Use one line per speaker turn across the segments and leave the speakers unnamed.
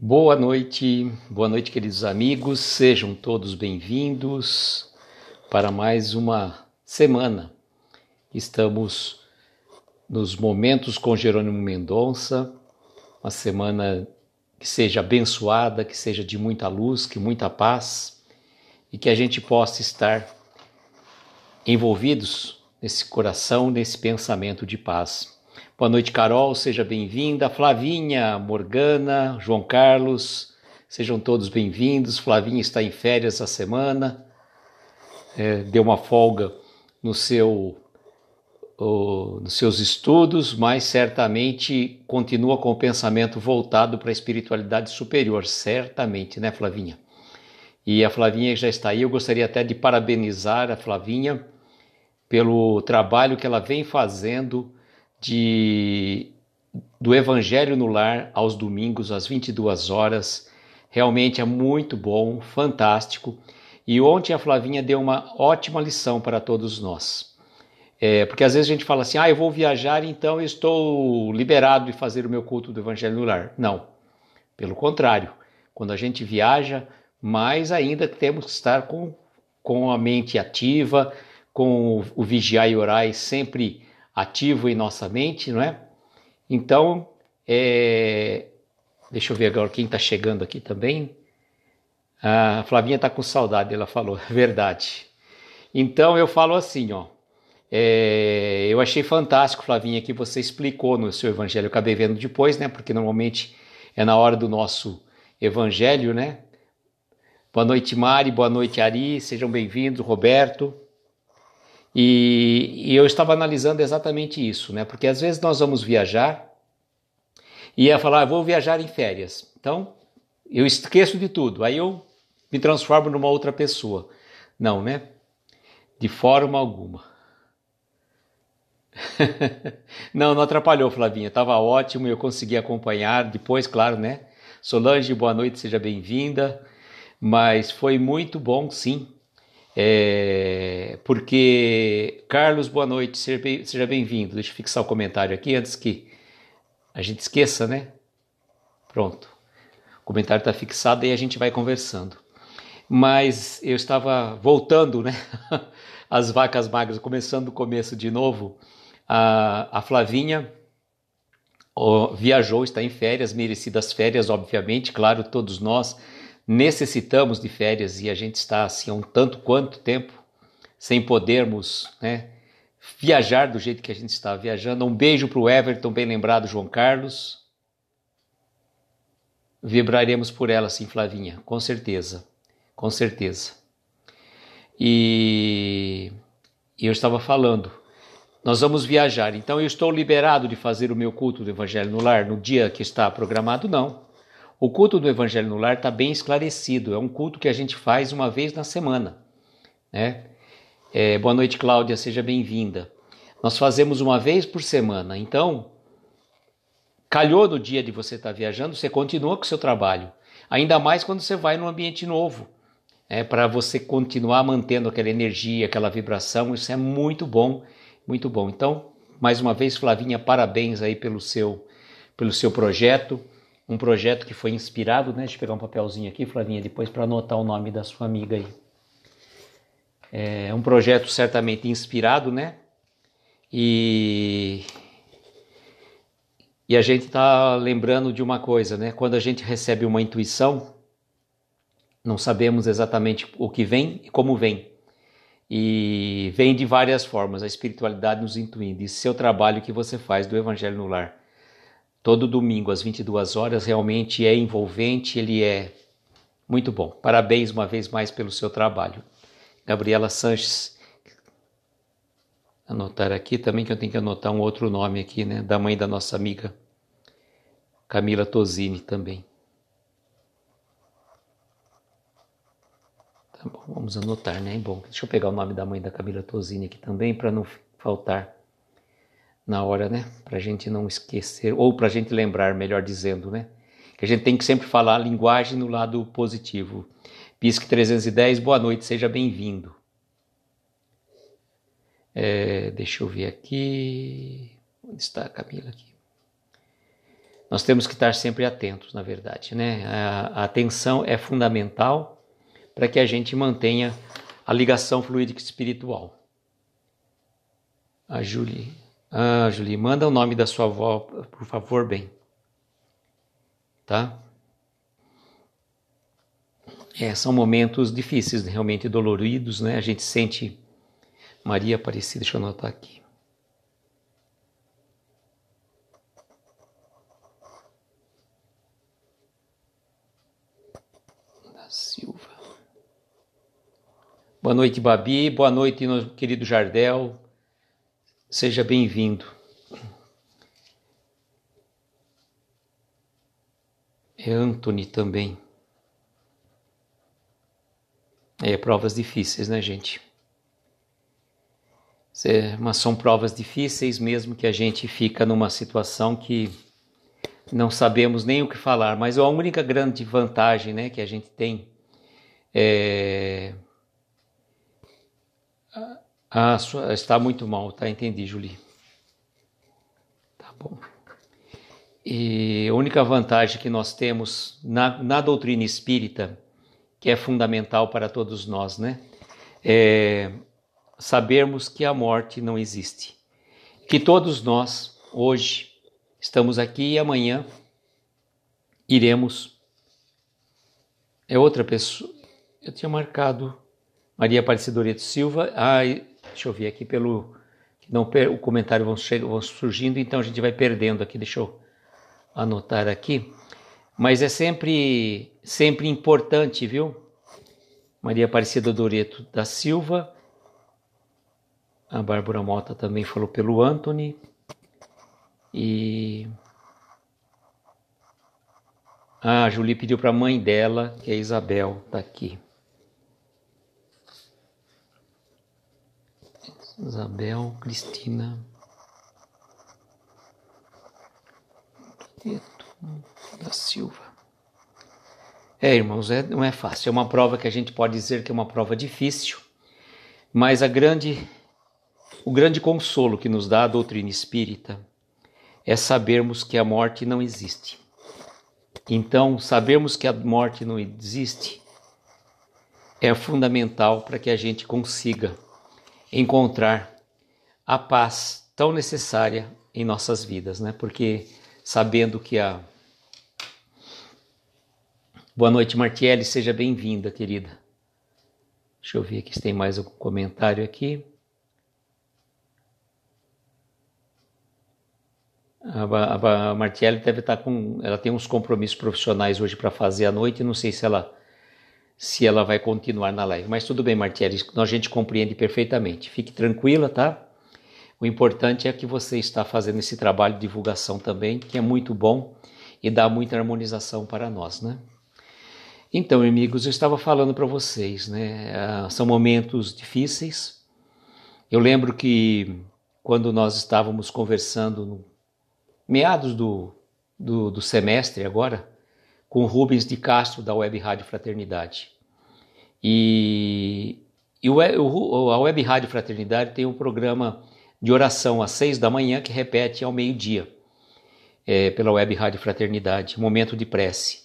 Boa noite, boa noite, queridos amigos, sejam todos bem-vindos para mais uma semana. Estamos nos Momentos com Jerônimo Mendonça, uma semana que seja abençoada, que seja de muita luz, que muita paz e que a gente possa estar envolvidos nesse coração, nesse pensamento de paz. Boa noite, Carol, seja bem-vinda. Flavinha, Morgana, João Carlos, sejam todos bem-vindos. Flavinha está em férias essa semana, é, deu uma folga no seu, o, nos seus estudos, mas certamente continua com o pensamento voltado para a espiritualidade superior, certamente, né, Flavinha? E a Flavinha já está aí, eu gostaria até de parabenizar a Flavinha pelo trabalho que ela vem fazendo de do Evangelho no Lar aos domingos às 22 horas. Realmente é muito bom, fantástico. E ontem a Flavinha deu uma ótima lição para todos nós. É, porque às vezes a gente fala assim: ah, eu vou viajar, então eu estou liberado de fazer o meu culto do Evangelho no Lar. Não. Pelo contrário, quando a gente viaja, mais ainda temos que estar com, com a mente ativa, com o, o vigiar e orar e sempre ativo em nossa mente, não é? Então, é... deixa eu ver agora quem está chegando aqui também. A Flavinha está com saudade, ela falou, verdade. Então eu falo assim, ó. É... eu achei fantástico, Flavinha, que você explicou no seu evangelho. Eu acabei vendo depois, né? Porque normalmente é na hora do nosso evangelho, né? Boa noite, Mari. Boa noite, Ari. Sejam bem-vindos, Roberto. E, e eu estava analisando exatamente isso, né? Porque às vezes nós vamos viajar e ia falar, ah, vou viajar em férias. Então, eu esqueço de tudo. Aí eu me transformo numa outra pessoa. Não, né? De forma alguma. não, não atrapalhou, Flavinha. Estava ótimo, eu consegui acompanhar. Depois, claro, né? Solange, boa noite, seja bem-vinda. Mas foi muito bom, sim. É, porque, Carlos, boa noite, seja bem-vindo. Deixa eu fixar o comentário aqui antes que a gente esqueça, né? Pronto. O comentário está fixado e a gente vai conversando. Mas eu estava voltando, né? As vacas magras, começando o começo de novo. A, a Flavinha viajou, está em férias, merecidas férias, obviamente, claro, todos nós necessitamos de férias e a gente está assim há um tanto quanto tempo sem podermos né, viajar do jeito que a gente está viajando. Um beijo para o Everton, bem lembrado, João Carlos. Vibraremos por ela, sim, Flavinha, com certeza, com certeza. E eu estava falando, nós vamos viajar, então eu estou liberado de fazer o meu culto do Evangelho no lar no dia que está programado? Não. O culto do Evangelho no Lar está bem esclarecido. É um culto que a gente faz uma vez na semana. Né? É, boa noite, Cláudia. Seja bem-vinda. Nós fazemos uma vez por semana. Então, calhou no dia de você estar tá viajando, você continua com o seu trabalho. Ainda mais quando você vai num ambiente novo. É, né? para você continuar mantendo aquela energia, aquela vibração, isso é muito bom, muito bom. Então, mais uma vez, Flavinha, parabéns aí pelo seu, pelo seu projeto um projeto que foi inspirado, né? Deixa eu pegar um papelzinho aqui, Flavinha, depois para anotar o nome da sua amiga aí. É um projeto certamente inspirado, né? E e a gente está lembrando de uma coisa, né? Quando a gente recebe uma intuição, não sabemos exatamente o que vem e como vem. E vem de várias formas, a espiritualidade nos intuindo. é seu trabalho que você faz do Evangelho no Lar todo domingo às 22 horas, realmente é envolvente, ele é muito bom. Parabéns uma vez mais pelo seu trabalho. Gabriela Sanches, anotar aqui também que eu tenho que anotar um outro nome aqui, né, da mãe da nossa amiga Camila Tosini também. Tá bom, vamos anotar, né? Bom, deixa eu pegar o nome da mãe da Camila Tosini aqui também para não faltar na hora, né? Para a gente não esquecer, ou para a gente lembrar, melhor dizendo, né? Que a gente tem que sempre falar a linguagem no lado positivo. PISC 310, boa noite, seja bem-vindo. É, deixa eu ver aqui. Onde está a Camila aqui? Nós temos que estar sempre atentos, na verdade, né? A, atenção é fundamental para que a gente mantenha a ligação fluídica espiritual. A Julie ah, Julie, manda o nome da sua avó, por favor, bem. Tá? É, são momentos difíceis, realmente doloridos, né? A gente sente Maria Aparecida, deixa eu anotar aqui. Da Silva. Boa noite, Babi. Boa noite, querido Jardel. Seja bem-vindo. É Anthony também. É provas difíceis, né, gente? É, mas são provas difíceis mesmo que a gente fica numa situação que não sabemos nem o que falar. Mas a única grande vantagem, né, que a gente tem é ah, sua, está muito mal, tá? Entendi, Julie. Tá bom. E a única vantagem que nós temos na, na doutrina espírita, que é fundamental para todos nós, né? É sabermos que a morte não existe. Que todos nós, hoje, estamos aqui e amanhã iremos. É outra pessoa. Eu tinha marcado Maria Aparecedoreto Silva. Ah, Deixa eu ver aqui pelo. Não, o comentário vão, vão surgindo, então a gente vai perdendo aqui. Deixa eu anotar aqui. Mas é sempre, sempre importante, viu? Maria Aparecida Doreto da Silva. A Bárbara Mota também falou pelo Anthony. E ah, a Julie pediu para a mãe dela, que é a Isabel, tá aqui. Isabel, Cristina. Da Silva. É, irmãos, é, não é fácil. É uma prova que a gente pode dizer que é uma prova difícil, mas a grande, o grande consolo que nos dá a doutrina espírita é sabermos que a morte não existe. Então, sabermos que a morte não existe é fundamental para que a gente consiga encontrar a paz tão necessária em nossas vidas, né? Porque sabendo que a Boa noite, Martiele, seja bem-vinda, querida. Deixa eu ver aqui se tem mais algum comentário aqui. A, Martiele deve estar tá com. Ela tem uns compromissos profissionais hoje para fazer à noite. Não sei se ela se ela vai continuar na live. Mas tudo bem, Martieri, a gente compreende perfeitamente. Fique tranquila, tá? O importante é que você está fazendo esse trabalho de divulgação também, que é muito bom e dá muita harmonização para nós, né? Então, amigos, eu estava falando para vocês, né? Ah, são momentos difíceis. Eu lembro que quando nós estávamos conversando no meados do, do, do semestre agora, com Rubens de Castro, da Web Rádio Fraternidade. E, e o, a Web Rádio Fraternidade tem um programa de oração às seis da manhã que repete ao meio-dia, é, pela Web Rádio Fraternidade, momento de prece.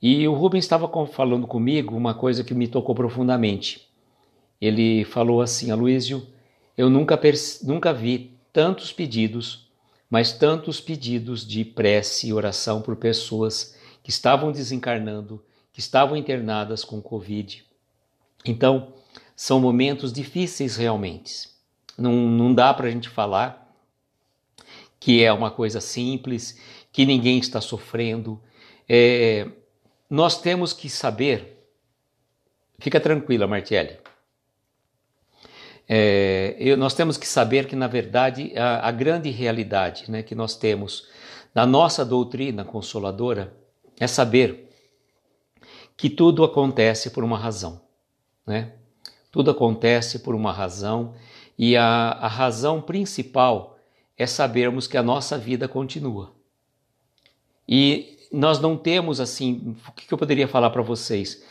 E o Rubens estava falando comigo uma coisa que me tocou profundamente. Ele falou assim, Aloysio, eu nunca, nunca vi tantos pedidos, mas tantos pedidos de prece e oração por pessoas que estavam desencarnando, que estavam internadas com Covid. Então, são momentos difíceis realmente. Não, não dá para a gente falar que é uma coisa simples, que ninguém está sofrendo. É, nós temos que saber. Fica tranquila, Martelli. É, eu, nós temos que saber que, na verdade, a, a grande realidade né, que nós temos na nossa doutrina consoladora é saber que tudo acontece por uma razão, né? Tudo acontece por uma razão e a, a razão principal é sabermos que a nossa vida continua. E nós não temos assim, o que eu poderia falar para vocês?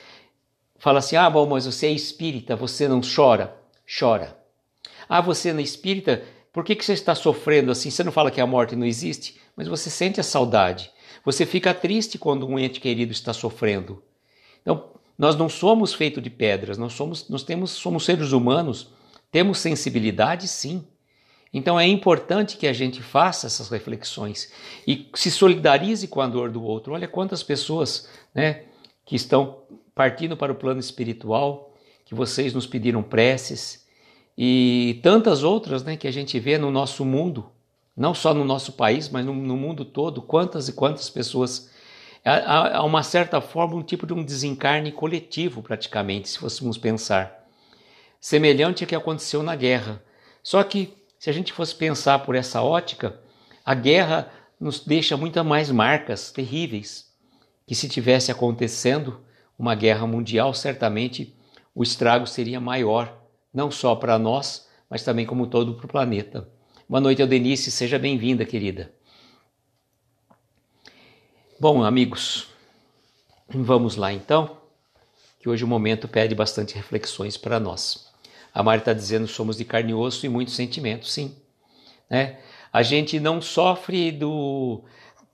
Fala assim: ah, bom, mas você é espírita, você não chora? Chora. Ah, você não é espírita, por que, que você está sofrendo assim? Você não fala que a morte não existe, mas você sente a saudade, você fica triste quando um ente querido está sofrendo. Então, nós não somos feitos de pedras, nós somos, nós temos, somos seres humanos, temos sensibilidade, sim. Então é importante que a gente faça essas reflexões e se solidarize com a dor do outro. Olha quantas pessoas, né, que estão partindo para o plano espiritual, que vocês nos pediram preces e tantas outras, né, que a gente vê no nosso mundo não só no nosso país, mas no, no mundo todo, quantas e quantas pessoas. Há, há, uma certa forma, um tipo de um desencarne coletivo, praticamente, se fôssemos pensar. Semelhante ao que aconteceu na guerra. Só que, se a gente fosse pensar por essa ótica, a guerra nos deixa muitas mais marcas terríveis. Que se tivesse acontecendo uma guerra mundial, certamente o estrago seria maior, não só para nós, mas também como todo para o planeta. Boa noite, Eudenice. Seja bem-vinda, querida. Bom, amigos, vamos lá então, que hoje o momento pede bastante reflexões para nós. A Mari está dizendo somos de carne e osso e muitos sentimentos, sim. Né? A gente não sofre do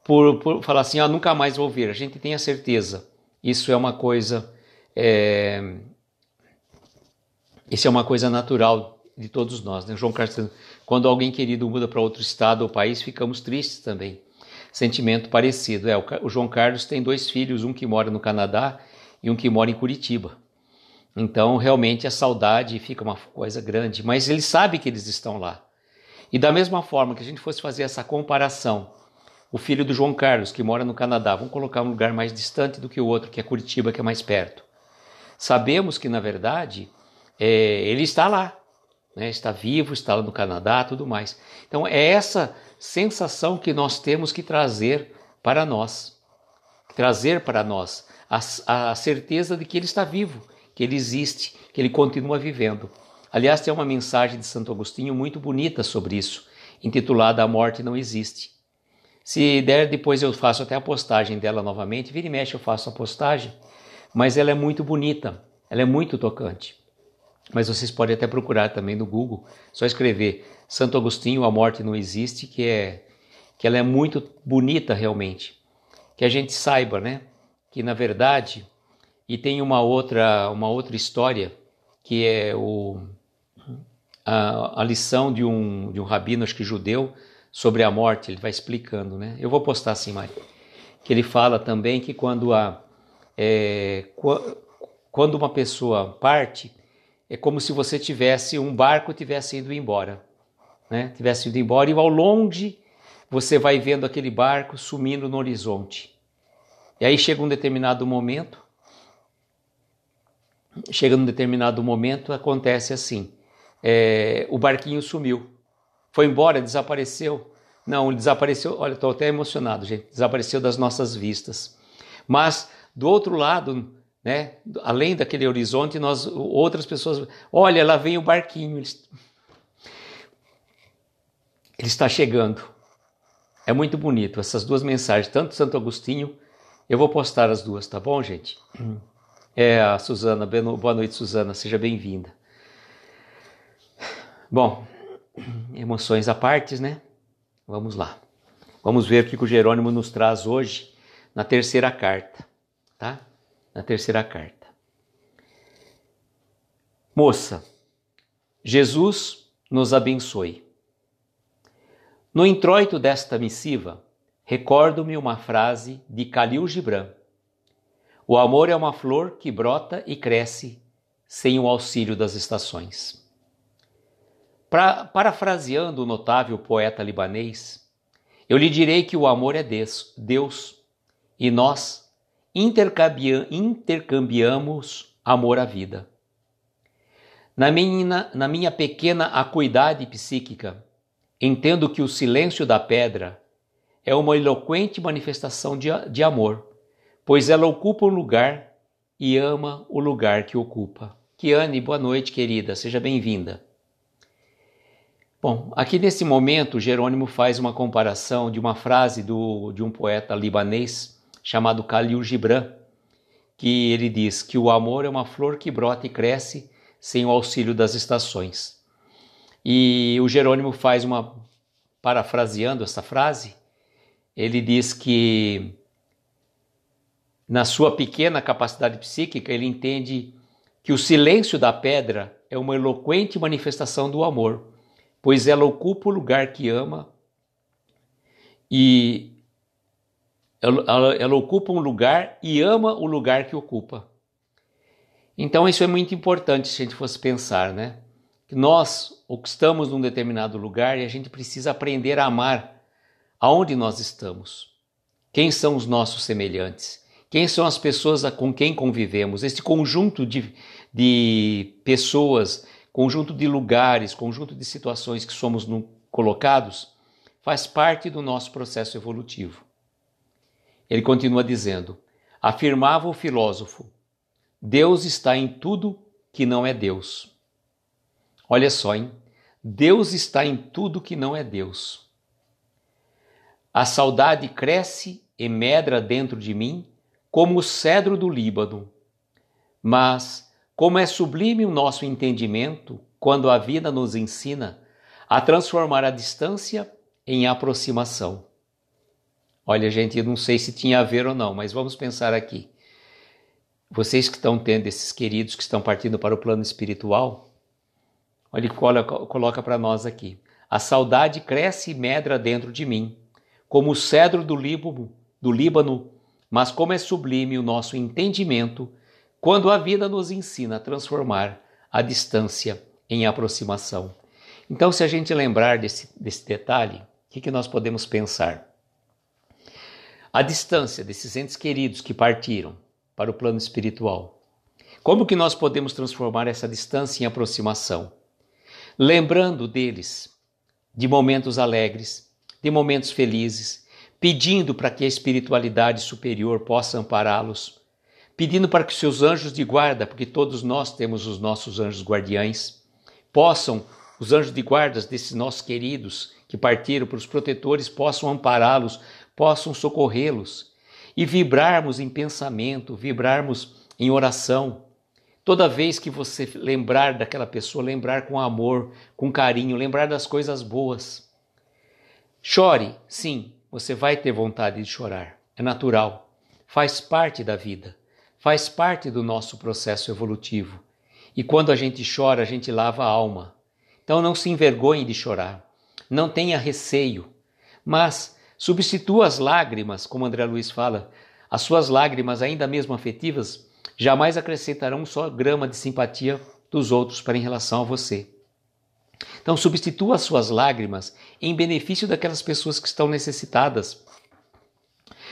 por, por falar assim, ah, nunca mais vou ver. A gente tem a certeza. Isso é uma coisa é... Isso é uma coisa natural de todos nós. Né? João Carlos tá quando alguém querido muda para outro estado ou país, ficamos tristes também. Sentimento parecido. É, o João Carlos tem dois filhos, um que mora no Canadá e um que mora em Curitiba. Então, realmente, a saudade fica uma coisa grande, mas ele sabe que eles estão lá. E da mesma forma que a gente fosse fazer essa comparação, o filho do João Carlos, que mora no Canadá, vamos colocar um lugar mais distante do que o outro, que é Curitiba, que é mais perto. Sabemos que, na verdade, é, ele está lá, né? está vivo, está lá no Canadá, tudo mais. Então é essa sensação que nós temos que trazer para nós, trazer para nós a, a certeza de que ele está vivo, que ele existe, que ele continua vivendo. Aliás, tem uma mensagem de Santo Agostinho muito bonita sobre isso, intitulada A Morte Não Existe. Se der, depois eu faço até a postagem dela novamente. Vira e mexe, eu faço a postagem. Mas ela é muito bonita, ela é muito tocante. Mas vocês podem até procurar também no Google, só escrever Santo Agostinho, a morte não existe, que é que ela é muito bonita realmente. Que a gente saiba, né, que na verdade e tem uma outra uma outra história que é o a, a lição de um de um rabino acho que judeu sobre a morte, ele vai explicando, né? Eu vou postar assim, Mari. Que ele fala também que quando a é, quando uma pessoa parte, é como se você tivesse um barco tivesse ido embora, né? Tivesse ido embora e ao longe você vai vendo aquele barco sumindo no horizonte. E aí chega um determinado momento, chega um determinado momento acontece assim, é, o barquinho sumiu, foi embora, desapareceu. Não, desapareceu. Olha, estou até emocionado, gente. Desapareceu das nossas vistas. Mas do outro lado né? Além daquele horizonte, nós outras pessoas, olha, lá vem o barquinho, ele, ele está chegando. É muito bonito essas duas mensagens, tanto Santo Agostinho, eu vou postar as duas, tá bom, gente? É a Suzana, boa noite, Suzana, seja bem-vinda. Bom, emoções à partes, né? Vamos lá. Vamos ver o que o Jerônimo nos traz hoje na terceira carta, tá? na terceira carta. Moça, Jesus nos abençoe. No introito desta missiva, recordo-me uma frase de Khalil Gibran: O amor é uma flor que brota e cresce sem o auxílio das estações. Pra, parafraseando o notável poeta libanês, eu lhe direi que o amor é Deus, Deus e nós intercambiamos amor à vida. Na minha, na minha pequena acuidade psíquica, entendo que o silêncio da pedra é uma eloquente manifestação de, de amor, pois ela ocupa um lugar e ama o lugar que ocupa. Kiane, boa noite, querida, seja bem-vinda. Bom, aqui nesse momento, Jerônimo faz uma comparação de uma frase do, de um poeta libanês chamado Khalil Gibran, que ele diz que o amor é uma flor que brota e cresce sem o auxílio das estações. E o Jerônimo faz uma parafraseando essa frase, ele diz que na sua pequena capacidade psíquica, ele entende que o silêncio da pedra é uma eloquente manifestação do amor, pois ela ocupa o lugar que ama e ela, ela, ela ocupa um lugar e ama o lugar que ocupa. Então isso é muito importante se a gente fosse pensar, né? Que nós estamos num determinado lugar e a gente precisa aprender a amar aonde nós estamos. Quem são os nossos semelhantes? Quem são as pessoas com quem convivemos? Este conjunto de, de pessoas, conjunto de lugares, conjunto de situações que somos no, colocados, faz parte do nosso processo evolutivo. Ele continua dizendo: afirmava o filósofo, Deus está em tudo que não é Deus. Olha só, hein? Deus está em tudo que não é Deus. A saudade cresce e medra dentro de mim como o cedro do Líbano. Mas, como é sublime o nosso entendimento quando a vida nos ensina a transformar a distância em aproximação. Olha, gente, eu não sei se tinha a ver ou não, mas vamos pensar aqui. Vocês que estão tendo esses queridos que estão partindo para o plano espiritual, olha que coloca para nós aqui. A saudade cresce e medra dentro de mim, como o cedro do Líbano, do Líbano, mas como é sublime o nosso entendimento quando a vida nos ensina a transformar a distância em aproximação. Então, se a gente lembrar desse, desse detalhe, o que, que nós podemos pensar? a distância desses entes queridos que partiram para o plano espiritual. Como que nós podemos transformar essa distância em aproximação? Lembrando deles de momentos alegres, de momentos felizes, pedindo para que a espiritualidade superior possa ampará-los, pedindo para que seus anjos de guarda, porque todos nós temos os nossos anjos guardiães, possam os anjos de guarda desses nossos queridos que partiram para os protetores possam ampará-los possam socorrê-los e vibrarmos em pensamento, vibrarmos em oração. Toda vez que você lembrar daquela pessoa, lembrar com amor, com carinho, lembrar das coisas boas. Chore, sim, você vai ter vontade de chorar, é natural, faz parte da vida, faz parte do nosso processo evolutivo. E quando a gente chora, a gente lava a alma. Então não se envergonhe de chorar, não tenha receio, mas Substitua as lágrimas, como André Luiz fala, as suas lágrimas, ainda mesmo afetivas, jamais acrescentarão um só grama de simpatia dos outros para em relação a você. Então, substitua as suas lágrimas em benefício daquelas pessoas que estão necessitadas.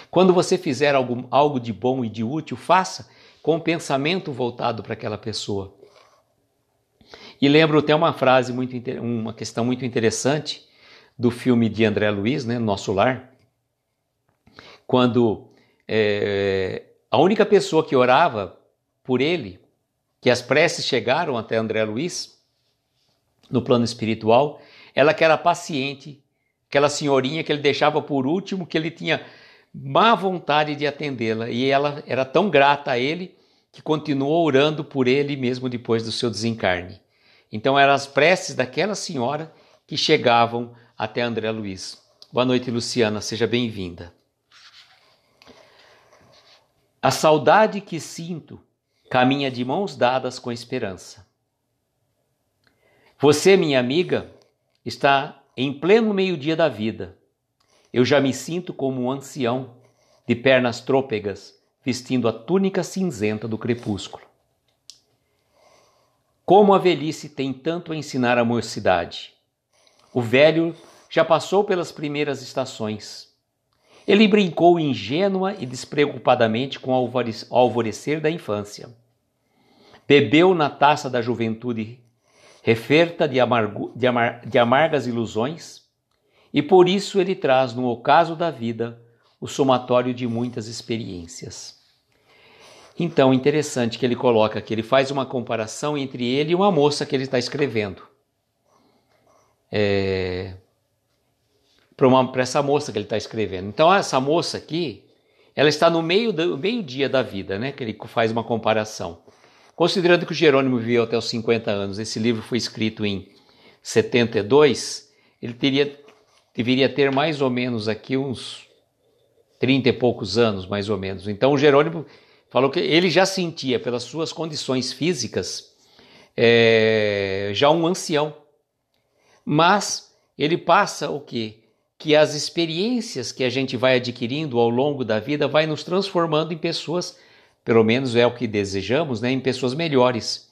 Quando você fizer algo, algo de bom e de útil, faça com o pensamento voltado para aquela pessoa. E lembro até uma frase, muito, uma questão muito interessante do filme de André Luiz, né, Nosso Lar, quando é, a única pessoa que orava por ele, que as preces chegaram até André Luiz, no plano espiritual, ela que era paciente, aquela senhorinha que ele deixava por último, que ele tinha má vontade de atendê-la, e ela era tão grata a ele que continuou orando por ele mesmo depois do seu desencarne. Então eram as preces daquela senhora que chegavam até André Luiz. Boa noite, Luciana, seja bem-vinda. A saudade que sinto caminha de mãos dadas com a esperança. Você, minha amiga, está em pleno meio-dia da vida. Eu já me sinto como um ancião, de pernas trôpegas, vestindo a túnica cinzenta do crepúsculo. Como a velhice tem tanto a ensinar à mocidade. O velho já passou pelas primeiras estações. Ele brincou ingênua e despreocupadamente com o alvorecer da infância. Bebeu na taça da juventude, referta de, de, amar, de amargas ilusões, e por isso ele traz no ocaso da vida o somatório de muitas experiências. Então, interessante que ele coloca que ele faz uma comparação entre ele e uma moça que ele está escrevendo. É, para essa moça que ele está escrevendo. Então, essa moça aqui, ela está no meio do meio-dia da vida, né? Que ele faz uma comparação. Considerando que o Jerônimo viveu até os 50 anos, esse livro foi escrito em 72, ele teria, deveria ter mais ou menos aqui uns 30 e poucos anos, mais ou menos. Então, o Jerônimo falou que ele já sentia, pelas suas condições físicas, é, já um ancião. Mas ele passa o quê? que as experiências que a gente vai adquirindo ao longo da vida vai nos transformando em pessoas, pelo menos é o que desejamos, né, em pessoas melhores.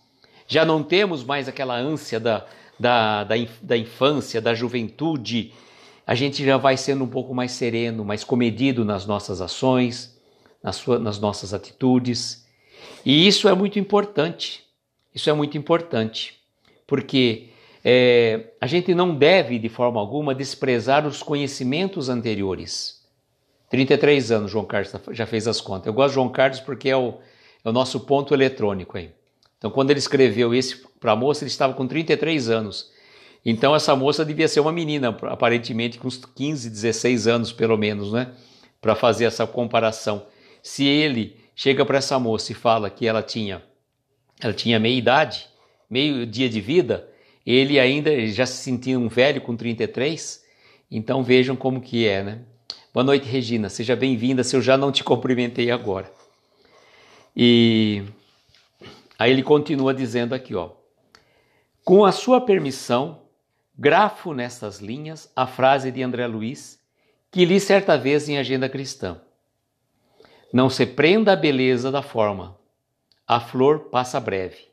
Já não temos mais aquela ânsia da, da, da, da infância, da juventude. A gente já vai sendo um pouco mais sereno, mais comedido nas nossas ações, nas, sua, nas nossas atitudes. E isso é muito importante. Isso é muito importante, porque é, a gente não deve, de forma alguma, desprezar os conhecimentos anteriores. 33 anos, João Carlos tá, já fez as contas. Eu gosto de João Carlos porque é o, é o nosso ponto eletrônico aí. Então, quando ele escreveu esse para a moça, ele estava com 33 anos. Então, essa moça devia ser uma menina, aparentemente com uns 15, 16 anos, pelo menos, né? Para fazer essa comparação. Se ele chega para essa moça e fala que ela tinha, ela tinha meia idade, meio dia de vida, ele ainda já se sentia um velho com 33, então vejam como que é, né? Boa noite, Regina. Seja bem-vinda, se eu já não te cumprimentei agora. E aí ele continua dizendo aqui, ó. Com a sua permissão, grafo nestas linhas a frase de André Luiz, que li certa vez em Agenda Cristã. Não se prenda à beleza da forma. A flor passa breve.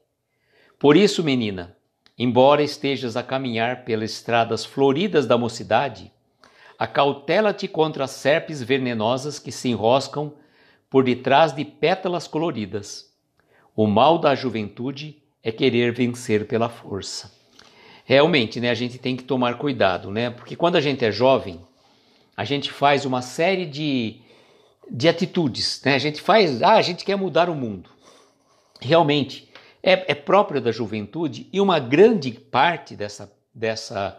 Por isso, menina, Embora estejas a caminhar pelas estradas floridas da mocidade, acautela-te contra as serpes venenosas que se enroscam por detrás de pétalas coloridas. O mal da juventude é querer vencer pela força. Realmente, né, a gente tem que tomar cuidado, né? Porque quando a gente é jovem, a gente faz uma série de, de atitudes, né? A gente faz, ah, a gente quer mudar o mundo. Realmente, é, é próprio da juventude e uma grande parte dessa, dessa,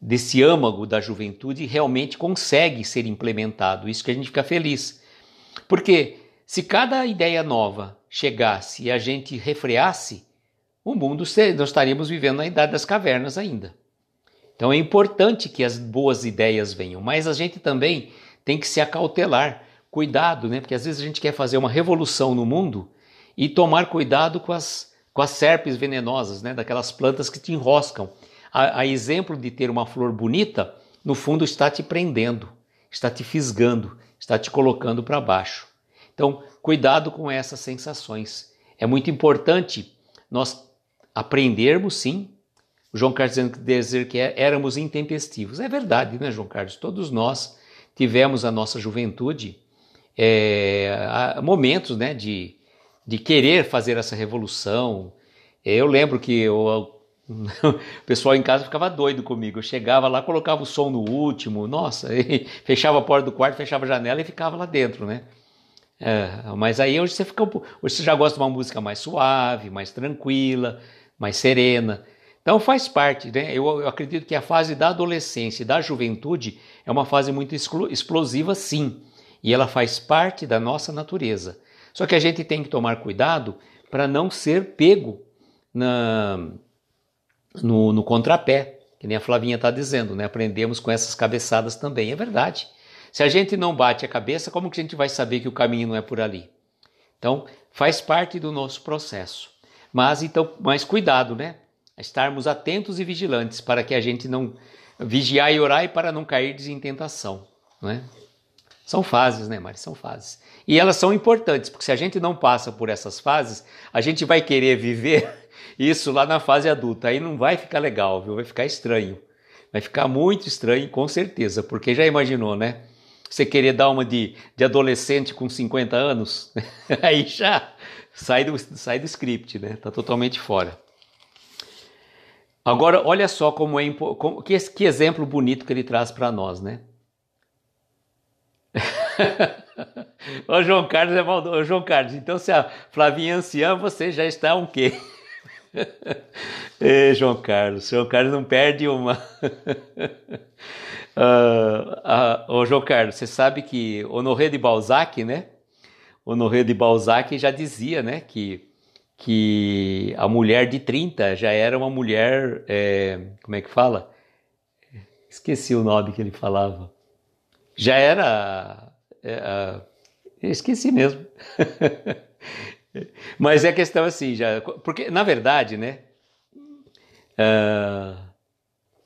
desse âmago da juventude realmente consegue ser implementado. Isso que a gente fica feliz. Porque se cada ideia nova chegasse e a gente refreasse, o mundo ser, nós estaríamos vivendo na idade das cavernas ainda. Então é importante que as boas ideias venham, mas a gente também tem que se acautelar, cuidado, né? Porque às vezes a gente quer fazer uma revolução no mundo e tomar cuidado com as com as serpes venenosas, né, daquelas plantas que te enroscam. A, a exemplo de ter uma flor bonita, no fundo está te prendendo, está te fisgando, está te colocando para baixo. Então, cuidado com essas sensações. É muito importante nós aprendermos, sim. O João Carlos dizer que é, éramos intempestivos. É verdade, né, João Carlos? Todos nós tivemos a nossa juventude é, momentos né, de, de querer fazer essa revolução. É, eu lembro que eu, o pessoal em casa ficava doido comigo. Eu chegava lá, colocava o som no último, nossa, fechava a porta do quarto, fechava a janela e ficava lá dentro, né? É, mas aí hoje você fica hoje você já gosta de uma música mais suave, mais tranquila, mais serena. Então faz parte, né? Eu, eu acredito que a fase da adolescência e da juventude é uma fase muito explosiva, sim, e ela faz parte da nossa natureza. Só que a gente tem que tomar cuidado para não ser pego na, no, no contrapé, que nem a Flavinha está dizendo, né? Aprendemos com essas cabeçadas também. É verdade. Se a gente não bate a cabeça, como que a gente vai saber que o caminho não é por ali? Então, faz parte do nosso processo. Mas então, mais cuidado, né? Estarmos atentos e vigilantes para que a gente não vigiar e orar e para não cair em tentação, né? São fases, né, Mari? São fases. E elas são importantes, porque se a gente não passa por essas fases, a gente vai querer viver isso lá na fase adulta. Aí não vai ficar legal, viu? Vai ficar estranho. Vai ficar muito estranho, com certeza, porque já imaginou, né? Você querer dar uma de, de adolescente com 50 anos, aí já sai do, sai do script, né? Tá totalmente fora. Agora, olha só como é como, que, que exemplo bonito que ele traz para nós, né? o João Carlos é maldoso. Ô, João Carlos, então se a Flavinha é anciã, você já está um quê? Ei, João Carlos, João Carlos não perde uma. uh, uh, ô, João Carlos, você sabe que Honoré de Balzac, né? Honoré de Balzac já dizia, né, que, que a mulher de 30 já era uma mulher, é, como é que fala? Esqueci o nome que ele falava. Já era... É, eu esqueci mesmo. Mas é questão assim, já. Porque, na verdade, né? Uh,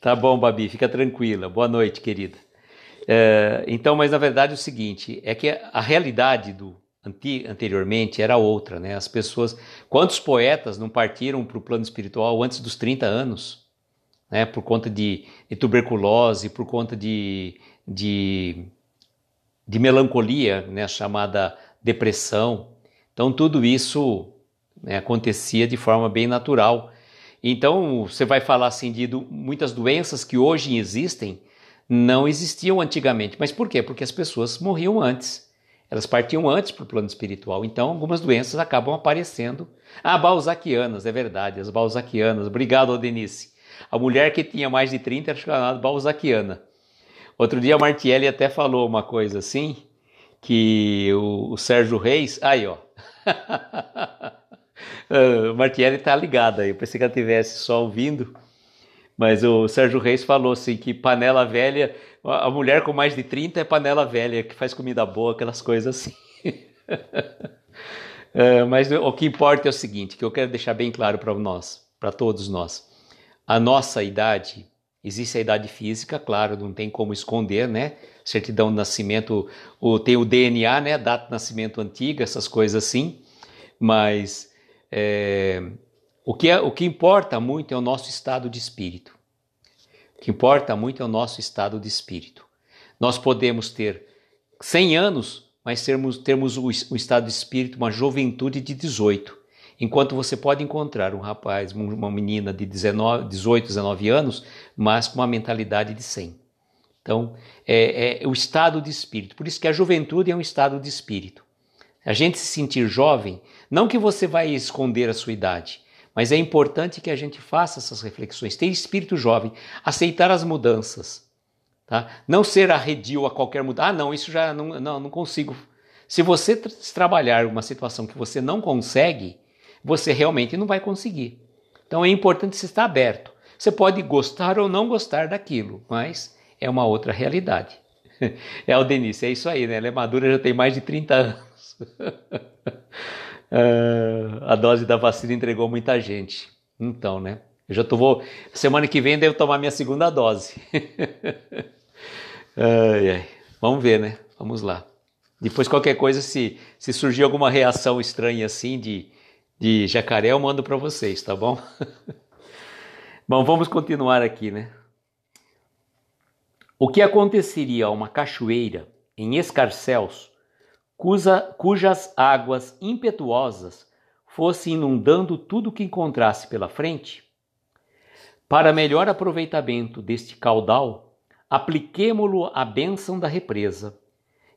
tá bom, Babi, fica tranquila. Boa noite, querida. Uh, então, mas na verdade é o seguinte: é que a realidade do anteriormente era outra, né? As pessoas. Quantos poetas não partiram para o plano espiritual antes dos 30 anos? Né? Por conta de, de tuberculose, por conta de, de de melancolia, né, chamada depressão. Então tudo isso né, acontecia de forma bem natural. Então você vai falar assim de do, muitas doenças que hoje existem não existiam antigamente. Mas por quê? Porque as pessoas morriam antes. Elas partiam antes para o plano espiritual. Então algumas doenças acabam aparecendo. Ah, balzaquianas, é verdade, as balzaquianas. Obrigado, Denise. A mulher que tinha mais de 30 era chamada balzaquiana. Outro dia a Martielli até falou uma coisa assim, que o, o Sérgio Reis. Aí, ó. Ah, o Martielli tá ligado aí. Eu pensei que ela tivesse só ouvindo. Mas o Sérgio Reis falou assim que panela velha, a mulher com mais de 30 é panela velha, que faz comida boa, aquelas coisas assim. é, mas o que importa é o seguinte, que eu quero deixar bem claro para nós, para todos nós. A nossa idade Existe a idade física, claro, não tem como esconder, né? Certidão de nascimento, o, tem o DNA, né? Data de nascimento antiga, essas coisas assim. Mas é, o, que é, o que importa muito é o nosso estado de espírito. O que importa muito é o nosso estado de espírito. Nós podemos ter 100 anos, mas termos, termos o, estado de espírito, uma juventude de 18 Enquanto você pode encontrar um rapaz, uma menina de 19, 18, 19 anos, mas com uma mentalidade de 100. Então, é, é o estado de espírito. Por isso que a juventude é um estado de espírito. A gente se sentir jovem, não que você vai esconder a sua idade, mas é importante que a gente faça essas reflexões, ter espírito jovem, aceitar as mudanças, tá? Não ser arredio a qualquer mudança. Ah, não, isso já não, não, não consigo. Se você tra trabalhar uma situação que você não consegue, você realmente não vai conseguir. Então é importante se estar aberto. Você pode gostar ou não gostar daquilo, mas é uma outra realidade. É o Denise, é isso aí, né? Ela é madura, já tem mais de 30 anos. Ah, a dose da vacina entregou muita gente. Então, né? Eu já tô, vou, semana que vem devo tomar minha segunda dose. ai, ai. Vamos ver, né? Vamos lá. Depois, qualquer coisa, se, se surgir alguma reação estranha assim de de jacaré eu mando para vocês, tá bom? bom, vamos continuar aqui, né? O que aconteceria a uma cachoeira em escarcéus cuja, cujas águas impetuosas fossem inundando tudo que encontrasse pela frente? Para melhor aproveitamento deste caudal, apliquemo-lo à bênção da represa,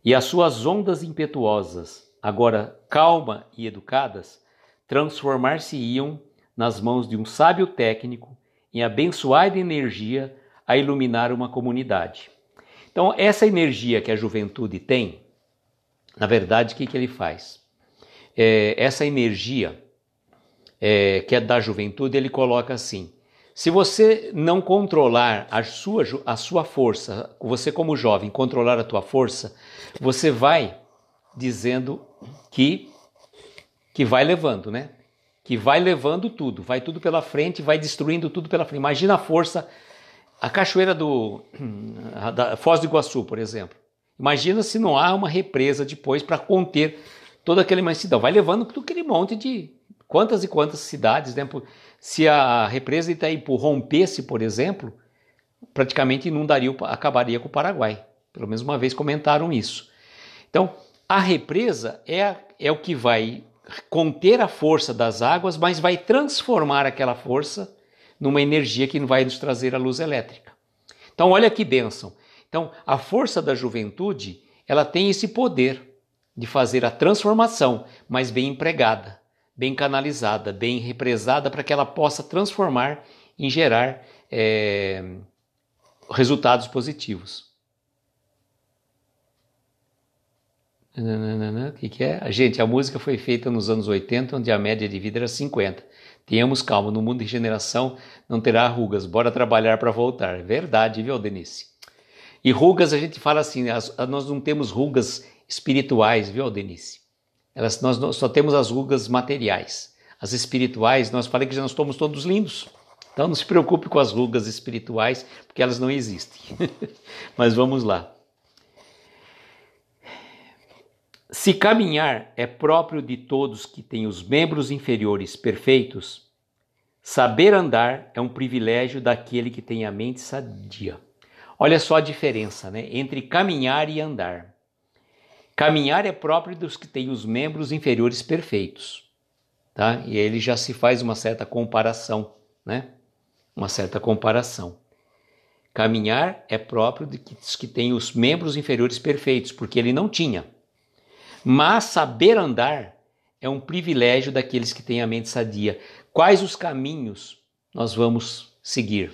e as suas ondas impetuosas, agora calma e educadas, transformar-se-iam nas mãos de um sábio técnico em abençoada energia a iluminar uma comunidade. Então, essa energia que a juventude tem, na verdade, o que, que ele faz? É, essa energia é, que é da juventude, ele coloca assim: se você não controlar a sua, a sua força, você como jovem controlar a tua força, você vai dizendo que que vai levando, né? Que vai levando tudo, vai tudo pela frente, vai destruindo tudo pela frente. Imagina a força, a cachoeira do da Foz do Iguaçu, por exemplo. Imagina se não há uma represa depois para conter toda aquela imensidão. Vai levando tudo aquele monte de quantas e quantas cidades, né? Se a represa Itaipu rompesse, por exemplo, praticamente inundaria, acabaria com o Paraguai. Pelo menos uma vez comentaram isso. Então, a represa é, é o que vai conter a força das águas, mas vai transformar aquela força numa energia que vai nos trazer a luz elétrica. Então, olha que bênção. Então, a força da juventude, ela tem esse poder de fazer a transformação, mas bem empregada, bem canalizada, bem represada, para que ela possa transformar em gerar é, resultados positivos. O que, que é? Gente, a música foi feita nos anos 80, onde a média de vida era 50. Tenhamos calma, no mundo de regeneração não terá rugas, bora trabalhar para voltar. É verdade, viu, Denise? E rugas, a gente fala assim, nós não temos rugas espirituais, viu, Denise? Elas, nós só temos as rugas materiais. As espirituais, nós falei que já nós estamos todos lindos. Então não se preocupe com as rugas espirituais, porque elas não existem. Mas vamos lá. Se caminhar é próprio de todos que têm os membros inferiores perfeitos, saber andar é um privilégio daquele que tem a mente sadia. Olha só a diferença né? entre caminhar e andar. Caminhar é próprio dos que têm os membros inferiores perfeitos. Tá? E ele já se faz uma certa comparação, né? Uma certa comparação. Caminhar é próprio dos que têm os membros inferiores perfeitos, porque ele não tinha. Mas saber andar é um privilégio daqueles que têm a mente sadia. Quais os caminhos nós vamos seguir?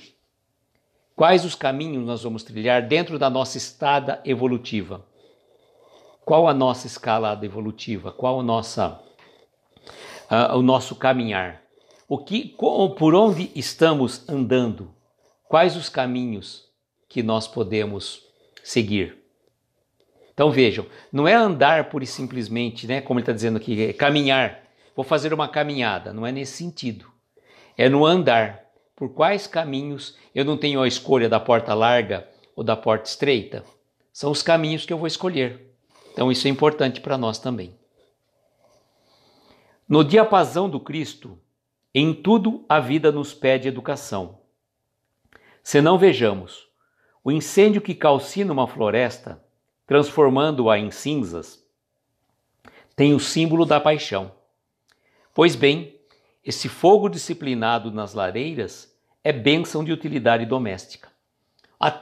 Quais os caminhos nós vamos trilhar dentro da nossa estada evolutiva? Qual a nossa escalada evolutiva? Qual a nossa, uh, o nosso caminhar? O que, com, por onde estamos andando? Quais os caminhos que nós podemos seguir? Então vejam, não é andar pura e simplesmente, né, como ele está dizendo aqui, é caminhar. Vou fazer uma caminhada, não é nesse sentido. É no andar. Por quais caminhos eu não tenho a escolha da porta larga ou da porta estreita? São os caminhos que eu vou escolher. Então isso é importante para nós também. No diapasão do Cristo, em tudo a vida nos pede educação. Se não vejamos, o incêndio que calcina uma floresta transformando-a em cinzas, tem o símbolo da paixão. Pois bem, esse fogo disciplinado nas lareiras é bênção de utilidade doméstica.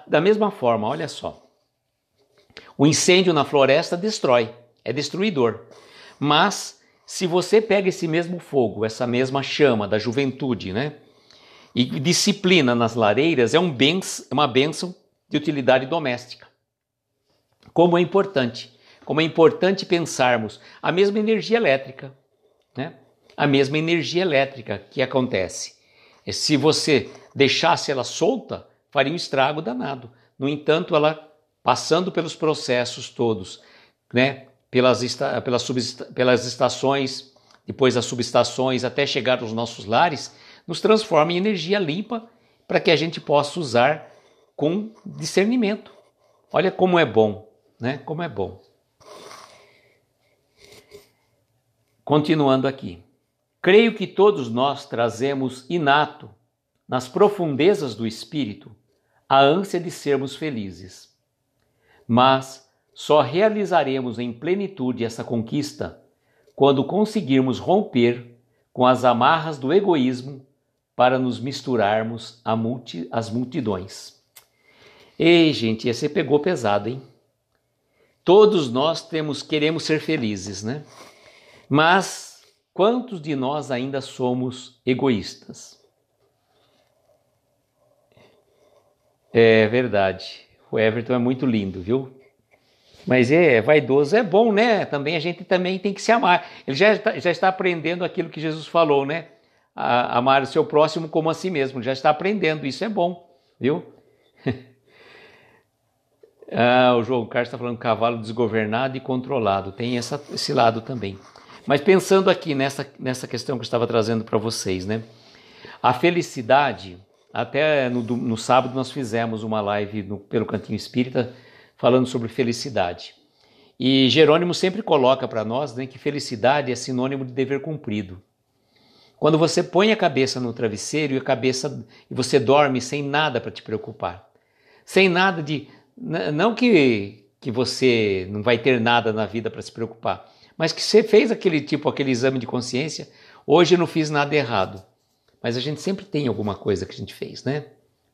da mesma forma, olha só, o incêndio na floresta destrói, é destruidor. Mas se você pega esse mesmo fogo, essa mesma chama da juventude, né? E disciplina nas lareiras, é um benção, é uma bênção de utilidade doméstica. Como é importante, como é importante pensarmos a mesma energia elétrica, né? A mesma energia elétrica que acontece. Se você deixasse ela solta, faria um estrago danado. No entanto, ela passando pelos processos todos, né? Pelas, esta, pelas, pelas estações, depois as subestações, até chegar aos nossos lares, nos transforma em energia limpa para que a gente possa usar com discernimento. Olha como é bom né? Como é bom. Continuando aqui. Creio que todos nós trazemos inato, nas profundezas do espírito, a ânsia de sermos felizes. Mas só realizaremos em plenitude essa conquista quando conseguirmos romper com as amarras do egoísmo para nos misturarmos às multi, multidões. Ei, gente, esse pegou pesado, hein? Todos nós temos, queremos ser felizes, né? Mas quantos de nós ainda somos egoístas? É verdade. O Everton é muito lindo, viu? Mas é, é, vaidoso é bom, né? Também a gente também tem que se amar. Ele já está, já está aprendendo aquilo que Jesus falou, né? A, amar o seu próximo como a si mesmo. já está aprendendo, isso é bom, viu? Ah, o João Carlos está falando cavalo desgovernado e controlado. Tem essa, esse lado também. Mas pensando aqui nessa, nessa questão que eu estava trazendo para vocês, né? A felicidade, até no, no sábado nós fizemos uma live no, pelo Cantinho Espírita falando sobre felicidade. E Jerônimo sempre coloca para nós né, que felicidade é sinônimo de dever cumprido. Quando você põe a cabeça no travesseiro e a cabeça e você dorme sem nada para te preocupar, sem nada de né? não que, que você não vai ter nada na vida para se preocupar, mas que você fez aquele tipo, aquele exame de consciência, hoje eu não fiz nada errado. Mas a gente sempre tem alguma coisa que a gente fez, né?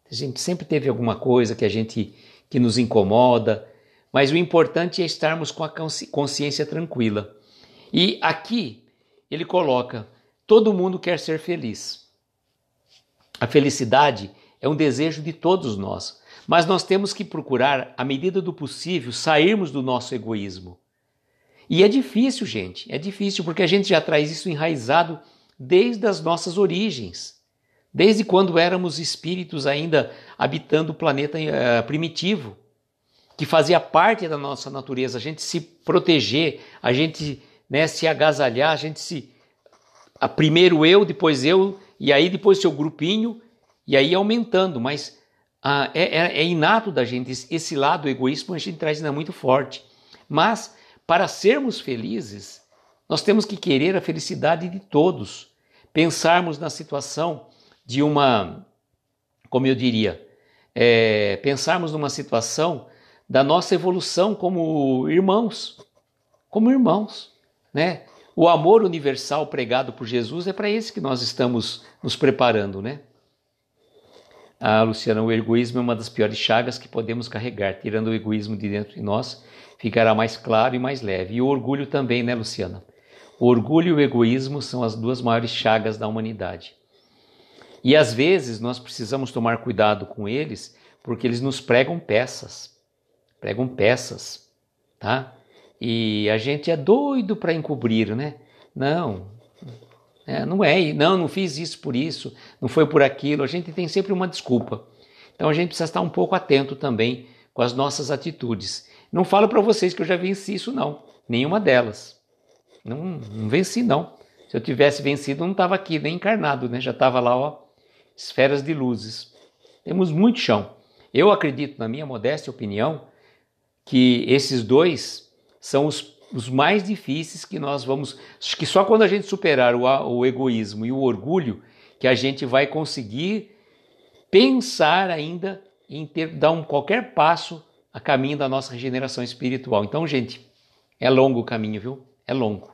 A gente sempre teve alguma coisa que a gente que nos incomoda, mas o importante é estarmos com a consciência tranquila. E aqui ele coloca: todo mundo quer ser feliz. A felicidade é um desejo de todos nós. Mas nós temos que procurar, à medida do possível, sairmos do nosso egoísmo. E é difícil, gente, é difícil porque a gente já traz isso enraizado desde as nossas origens, desde quando éramos espíritos ainda habitando o planeta uh, primitivo, que fazia parte da nossa natureza, a gente se proteger, a gente né, se agasalhar, a gente se. A primeiro eu, depois eu, e aí depois seu grupinho, e aí aumentando, mas ah, é, é, é, inato da gente, esse lado egoísmo a gente traz ainda muito forte. Mas, para sermos felizes, nós temos que querer a felicidade de todos. Pensarmos na situação de uma, como eu diria, é, pensarmos numa situação da nossa evolução como irmãos, como irmãos, né? O amor universal pregado por Jesus é para esse que nós estamos nos preparando, né? Ah, Luciana, o egoísmo é uma das piores chagas que podemos carregar. Tirando o egoísmo de dentro de nós, ficará mais claro e mais leve. E o orgulho também, né, Luciana? O orgulho e o egoísmo são as duas maiores chagas da humanidade. E às vezes nós precisamos tomar cuidado com eles, porque eles nos pregam peças. Pregam peças, tá? E a gente é doido para encobrir, né? Não, é, não é, não, não fiz isso por isso, não foi por aquilo. A gente tem sempre uma desculpa. Então a gente precisa estar um pouco atento também com as nossas atitudes. Não falo para vocês que eu já venci isso, não. Nenhuma delas. Não, não venci, não. Se eu tivesse vencido, eu não estava aqui, nem encarnado, né? Já estava lá, ó, esferas de luzes. Temos muito chão. Eu acredito, na minha modesta opinião, que esses dois são os os mais difíceis que nós vamos, que só quando a gente superar o, o egoísmo e o orgulho que a gente vai conseguir pensar ainda em ter, dar um qualquer passo a caminho da nossa regeneração espiritual. Então, gente, é longo o caminho, viu? É longo.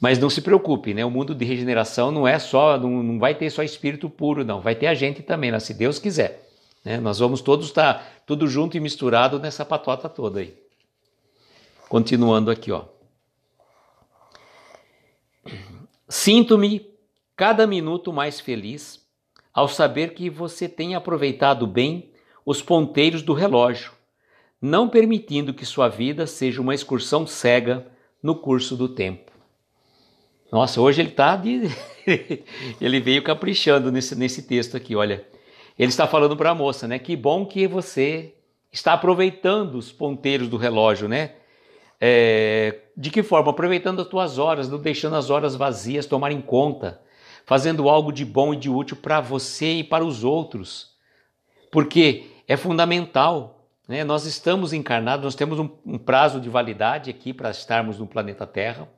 Mas não se preocupe, né? O mundo de regeneração não é só, não, não vai ter só espírito puro, não. Vai ter a gente também, né? se Deus quiser. Né? Nós vamos todos estar tá, tudo junto e misturado nessa patota toda aí. Continuando aqui, ó. Sinto-me cada minuto mais feliz ao saber que você tem aproveitado bem os ponteiros do relógio, não permitindo que sua vida seja uma excursão cega no curso do tempo. Nossa, hoje ele tá de... ele veio caprichando nesse, nesse texto aqui, olha. Ele está falando para a moça, né? Que bom que você está aproveitando os ponteiros do relógio, né? É, de que forma? Aproveitando as tuas horas, não deixando as horas vazias em conta, fazendo algo de bom e de útil para você e para os outros, porque é fundamental. Né? Nós estamos encarnados, nós temos um, um prazo de validade aqui para estarmos no planeta Terra,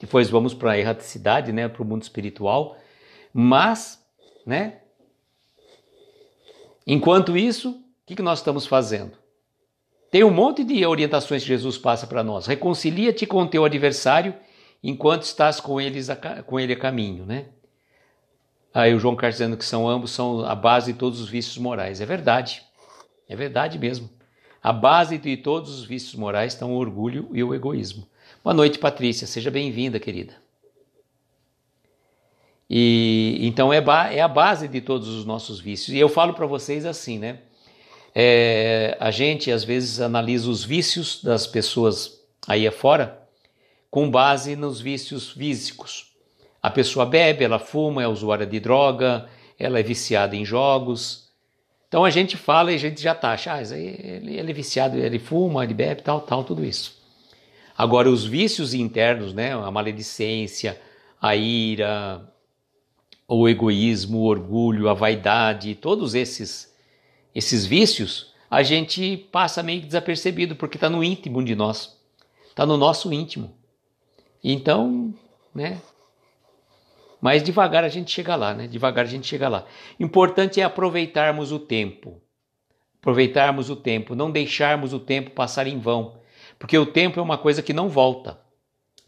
depois vamos para a erraticidade, né? para o mundo espiritual, mas, né? enquanto isso, o que, que nós estamos fazendo? Tem um monte de orientações que Jesus passa para nós. Reconcilia-te com teu adversário enquanto estás com, eles a, com ele a caminho, né? Aí o João Carlos dizendo que são ambos são a base de todos os vícios morais. É verdade. É verdade mesmo. A base de todos os vícios morais estão o orgulho e o egoísmo. Boa noite, Patrícia. Seja bem-vinda, querida. E então é, é, a base de todos os nossos vícios. E eu falo para vocês assim, né? É, a gente às vezes analisa os vícios das pessoas aí afora com base nos vícios físicos. A pessoa bebe, ela fuma, é usuária de droga, ela é viciada em jogos. Então a gente fala e a gente já taxa, ah, ele, ele é viciado, ele fuma, ele bebe, tal, tal, tudo isso. Agora, os vícios internos, né, a maledicência, a ira, o egoísmo, o orgulho, a vaidade, todos esses esses vícios, a gente passa meio que desapercebido, porque está no íntimo de nós. Está no nosso íntimo. Então, né? Mas devagar a gente chega lá, né? Devagar a gente chega lá. Importante é aproveitarmos o tempo. Aproveitarmos o tempo, não deixarmos o tempo passar em vão, porque o tempo é uma coisa que não volta.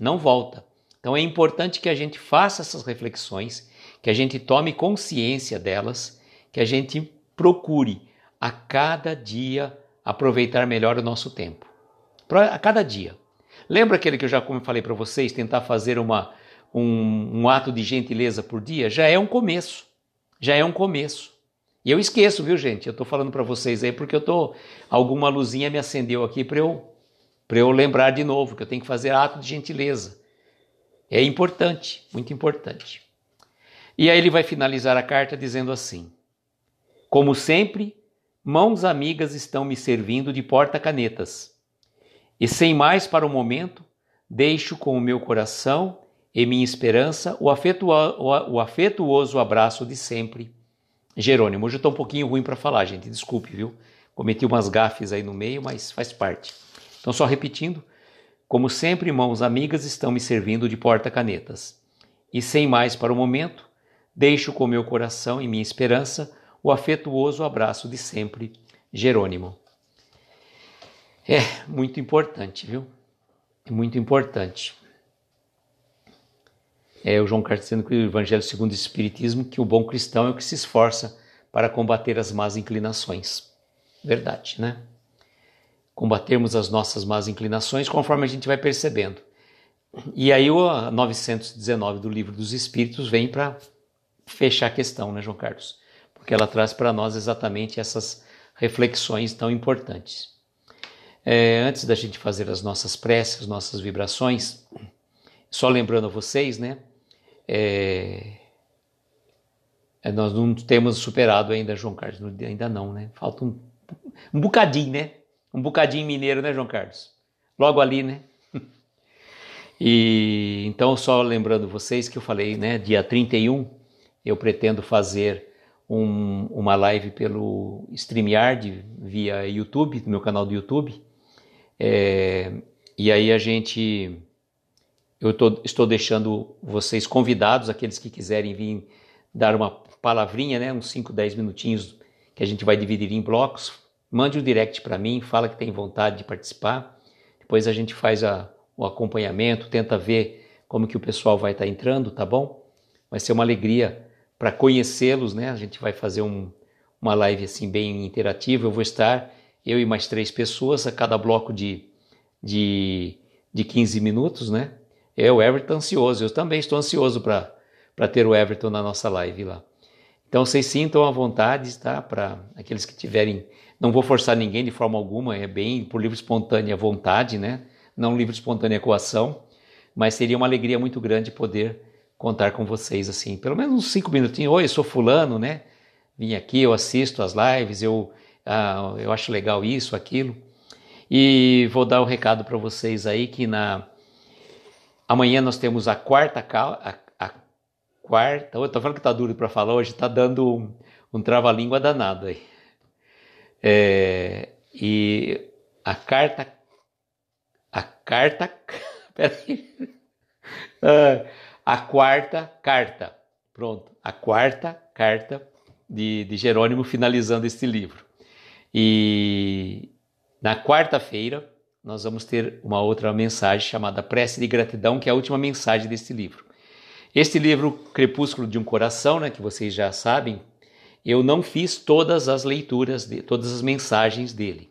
Não volta. Então é importante que a gente faça essas reflexões, que a gente tome consciência delas, que a gente procure a cada dia aproveitar melhor o nosso tempo. A cada dia. Lembra aquele que eu já falei para vocês, tentar fazer uma, um, um ato de gentileza por dia? Já é um começo. Já é um começo. E eu esqueço, viu, gente? Eu tô falando para vocês aí porque eu tô alguma luzinha me acendeu aqui para eu para eu lembrar de novo que eu tenho que fazer ato de gentileza. É importante, muito importante. E aí ele vai finalizar a carta dizendo assim: Como sempre, mãos amigas estão me servindo de porta-canetas. E sem mais para o momento, deixo com o meu coração e minha esperança o, o afetuoso abraço de sempre. Jerônimo, hoje eu estou um pouquinho ruim para falar, gente, desculpe, viu? Cometi umas gafes aí no meio, mas faz parte. Então, só repetindo, como sempre, mãos amigas estão me servindo de porta-canetas. E sem mais para o momento, deixo com meu coração e minha esperança o afetuoso abraço de sempre, Jerônimo. É muito importante, viu? É muito importante. É o João Carlos dizendo que o Evangelho segundo o Espiritismo que o bom cristão é o que se esforça para combater as más inclinações. Verdade, né? Combatermos as nossas más inclinações conforme a gente vai percebendo. E aí o 919 do Livro dos Espíritos vem para fechar a questão, né, João Carlos? porque ela traz para nós exatamente essas reflexões tão importantes. É, antes da gente fazer as nossas preces, nossas vibrações, só lembrando a vocês, né? É, é nós não temos superado ainda, João Carlos, ainda não, né? Falta um, um bocadinho, né? Um bocadinho mineiro, né, João Carlos? Logo ali, né? E então, só lembrando vocês que eu falei, né? Dia 31 eu pretendo fazer um, uma live pelo StreamYard via YouTube, no meu canal do YouTube. É, e aí a gente. Eu tô, estou deixando vocês convidados, aqueles que quiserem vir dar uma palavrinha, né, uns 5, 10 minutinhos que a gente vai dividir em blocos. Mande um direct para mim, fala que tem vontade de participar. Depois a gente faz a, o acompanhamento, tenta ver como que o pessoal vai estar tá entrando, tá bom? Vai ser uma alegria para conhecê-los, né? A gente vai fazer um, uma live assim bem interativa. Eu vou estar, eu e mais três pessoas, a cada bloco de, de, de 15 minutos, né? É o Everton ansioso, eu também estou ansioso para ter o Everton na nossa live lá. Então vocês sintam à vontade, tá? Para aqueles que tiverem. Não vou forçar ninguém de forma alguma, é bem por livre espontânea vontade, né? Não livre espontânea coação, mas seria uma alegria muito grande poder contar com vocês, assim, pelo menos uns cinco minutinhos. Oi, eu sou fulano, né? Vim aqui, eu assisto as lives, eu, ah, eu acho legal isso, aquilo. E vou dar o um recado para vocês aí que na amanhã nós temos a quarta cal... a, a quarta, eu tô falando que tá duro para falar hoje, tá dando um, um trava-língua danado aí. É, e a carta a carta peraí. Ah, a quarta carta. Pronto, a quarta carta de, de Jerônimo, finalizando este livro. E na quarta-feira nós vamos ter uma outra mensagem chamada Prece de Gratidão, que é a última mensagem deste livro. Este livro, Crepúsculo de um Coração, né, que vocês já sabem, eu não fiz todas as leituras, de, todas as mensagens dele.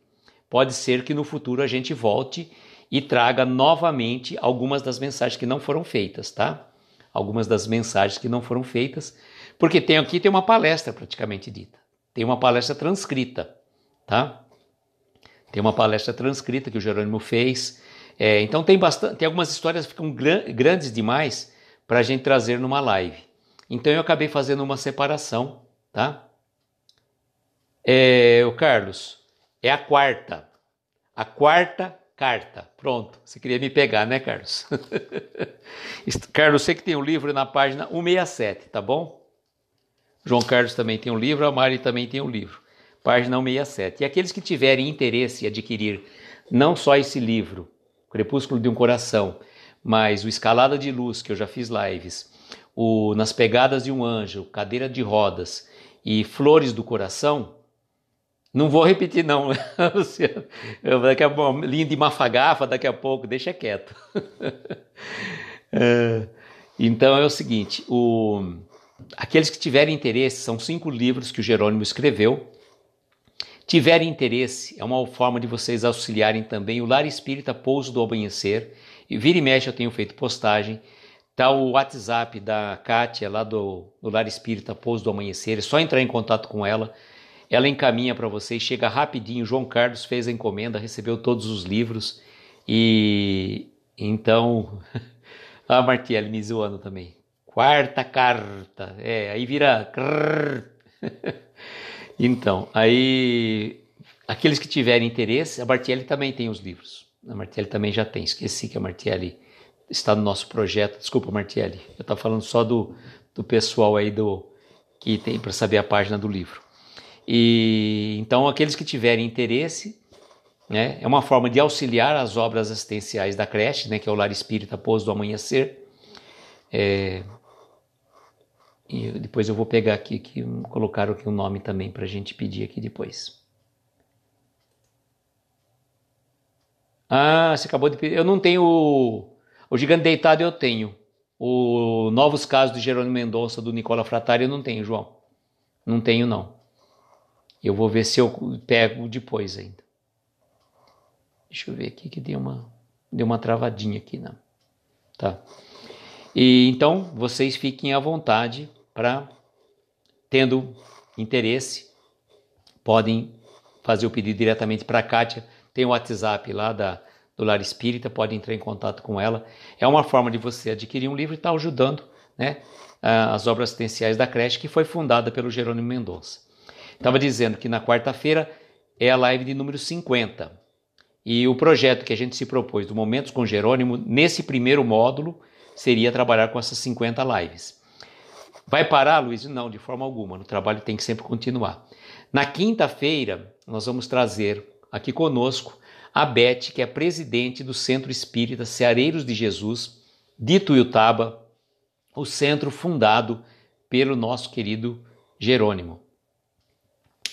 Pode ser que no futuro a gente volte e traga novamente algumas das mensagens que não foram feitas, tá? algumas das mensagens que não foram feitas, porque tem aqui tem uma palestra praticamente dita, tem uma palestra transcrita, tá? Tem uma palestra transcrita que o Jerônimo fez. É, então tem bastante, tem algumas histórias que ficam gran, grandes demais para a gente trazer numa live. Então eu acabei fazendo uma separação, tá? É, o Carlos, é a quarta. A quarta Carta. Pronto. Você queria me pegar, né, Carlos? Carlos, você que tem o um livro na página 167, tá bom? João Carlos também tem um livro, a Mari também tem um livro. Página 167. E aqueles que tiverem interesse em adquirir não só esse livro, Crepúsculo de um Coração, mas o Escalada de Luz, que eu já fiz lives, o Nas Pegadas de um Anjo, Cadeira de Rodas e Flores do Coração, não vou repetir, não, Luciano. Daqui a pouco, linha de mafagafa, daqui a pouco, deixa quieto. é, então é o seguinte: o, aqueles que tiverem interesse, são cinco livros que o Jerônimo escreveu. Tiverem interesse, é uma forma de vocês auxiliarem também o Lar Espírita Pouso do Amanhecer. E vira e mexe, eu tenho feito postagem. Está o WhatsApp da Kátia, lá do, do Lar Espírita Pouso do Amanhecer. É só entrar em contato com ela ela encaminha para vocês, chega rapidinho. João Carlos fez a encomenda, recebeu todos os livros e então a Martiele me zoando também. Quarta carta, é, aí vira Então, aí aqueles que tiverem interesse, a Martiele também tem os livros. A Martiele também já tem. Esqueci que a Martiele está no nosso projeto. Desculpa, Martiele. Eu estava falando só do, do pessoal aí do que tem para saber a página do livro. E então aqueles que tiverem interesse, né, é uma forma de auxiliar as obras assistenciais da creche, né, que é o Lar Espírita Pouso do Amanhecer. É, e depois eu vou pegar aqui que colocaram aqui o um nome também para a gente pedir aqui depois. Ah, você acabou de pedir. Eu não tenho o, o gigante deitado, eu tenho. O novos casos do Jerônimo Mendonça do Nicola Fratari eu não tenho, João. Não tenho não. Eu vou ver se eu pego depois ainda. Deixa eu ver aqui que deu uma, deu uma travadinha aqui, não. Tá. E então vocês fiquem à vontade para tendo interesse, podem fazer o pedido diretamente para a Kátia. Tem o WhatsApp lá da, do Lar Espírita, pode entrar em contato com ela. É uma forma de você adquirir um livro e estar tá ajudando né, as obras assistenciais da creche que foi fundada pelo Jerônimo Mendonça. Estava dizendo que na quarta-feira é a live de número 50. E o projeto que a gente se propôs do Momentos com Jerônimo, nesse primeiro módulo, seria trabalhar com essas 50 lives. Vai parar, Luiz? Não, de forma alguma. O trabalho tem que sempre continuar. Na quinta-feira, nós vamos trazer aqui conosco a Beth, que é presidente do Centro Espírita Ceareiros de Jesus, de Tuiutaba, o centro fundado pelo nosso querido Jerônimo.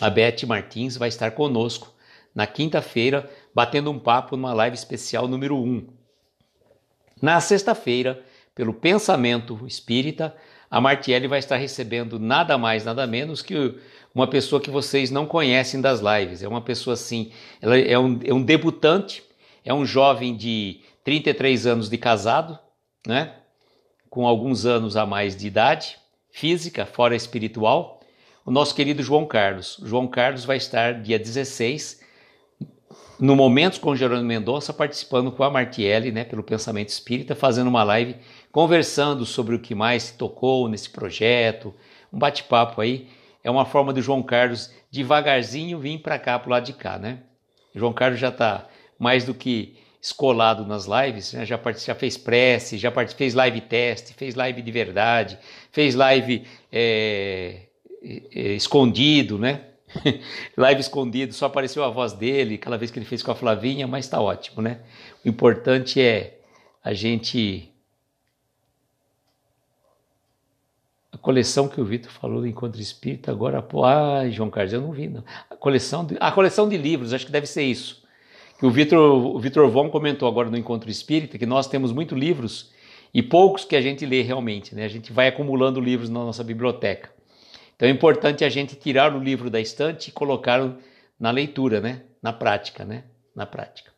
A Beth Martins vai estar conosco na quinta-feira, batendo um papo numa live especial número 1. Na sexta-feira, pelo Pensamento Espírita, a Martielli vai estar recebendo nada mais, nada menos que uma pessoa que vocês não conhecem das lives. É uma pessoa assim, ela é um, é um debutante, é um jovem de 33 anos de casado, né? Com alguns anos a mais de idade, física, fora espiritual o nosso querido João Carlos. João Carlos vai estar dia 16, no Momentos com Gerônimo Mendonça, participando com a Martielli, né, pelo Pensamento Espírita, fazendo uma live conversando sobre o que mais se tocou nesse projeto, um bate-papo aí. É uma forma do João Carlos devagarzinho vir para cá, para o lado de cá, né? O João Carlos já está mais do que escolado nas lives, né? já, part... já fez prece, já part... fez live teste, fez live de verdade, fez live é... É, é, escondido, né? Live escondido, só apareceu a voz dele, aquela vez que ele fez com a Flavinha, mas está ótimo, né? O importante é a gente. A coleção que o Vitor falou do Encontro Espírita, agora. Ai, João Carlos, eu não vi, não. A coleção de, a coleção de livros, acho que deve ser isso. Que o Vitor o Victor Von comentou agora no Encontro Espírita que nós temos muitos livros e poucos que a gente lê realmente, né? A gente vai acumulando livros na nossa biblioteca. Então é importante a gente tirar o livro da estante e colocar na leitura, né? Na prática, né? Na prática.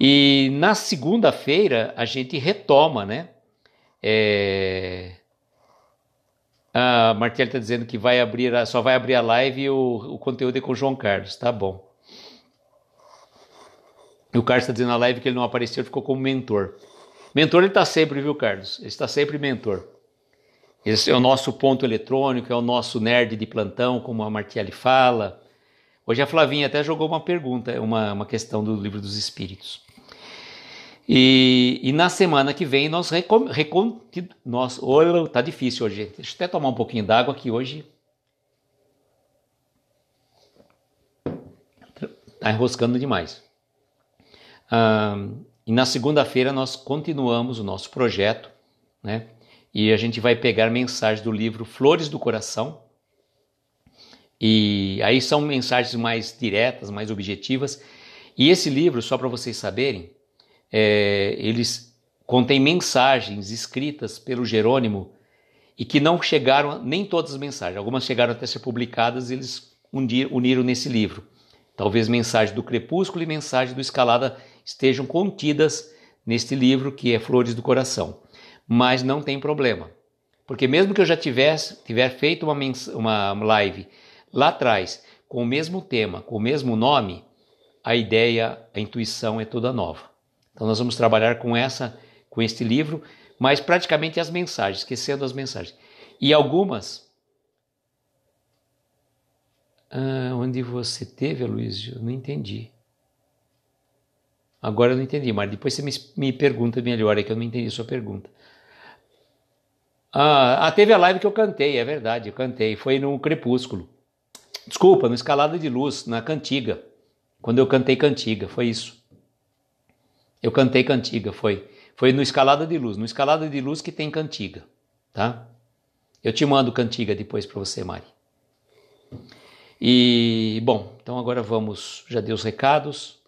E na segunda-feira a gente retoma, né? É... A Martel está dizendo que vai abrir a... só vai abrir a live e o, o conteúdo é com o João Carlos, tá bom. E o Carlos está dizendo na live que ele não apareceu, ficou como mentor. Mentor ele está sempre, viu, Carlos? Ele está sempre mentor. Esse é o nosso ponto eletrônico, é o nosso nerd de plantão, como a Martelli fala. Hoje a Flavinha até jogou uma pergunta, uma, uma questão do Livro dos Espíritos. E, e na semana que vem nós recom, recom nós, tá difícil hoje. Deixa eu até tomar um pouquinho d'água que hoje tá enroscando demais. Ah, e na segunda-feira nós continuamos o nosso projeto, né? E a gente vai pegar mensagens do livro Flores do Coração. E aí são mensagens mais diretas, mais objetivas. E esse livro, só para vocês saberem, é, eles contém mensagens escritas pelo Jerônimo e que não chegaram, nem todas as mensagens, algumas chegaram até ser publicadas, eles uniram nesse livro. Talvez mensagem do crepúsculo e mensagem do escalada estejam contidas neste livro que é Flores do Coração mas não tem problema. Porque mesmo que eu já tivesse, tiver feito uma, uma live lá atrás com o mesmo tema, com o mesmo nome, a ideia, a intuição é toda nova. Então nós vamos trabalhar com essa, com este livro, mas praticamente as mensagens, esquecendo as mensagens. E algumas. Ah, onde você teve, Luiz? Eu não entendi. Agora eu não entendi, mas depois você me, me pergunta melhor, é que eu não entendi a sua pergunta. Ah, ah, teve a live que eu cantei, é verdade, eu cantei. Foi no Crepúsculo. Desculpa, no Escalada de Luz, na Cantiga. Quando eu cantei Cantiga, foi isso. Eu cantei Cantiga, foi. Foi no Escalada de Luz. No Escalada de Luz que tem Cantiga, tá? Eu te mando Cantiga depois para você, Mari. E, bom, então agora vamos, já dei os recados.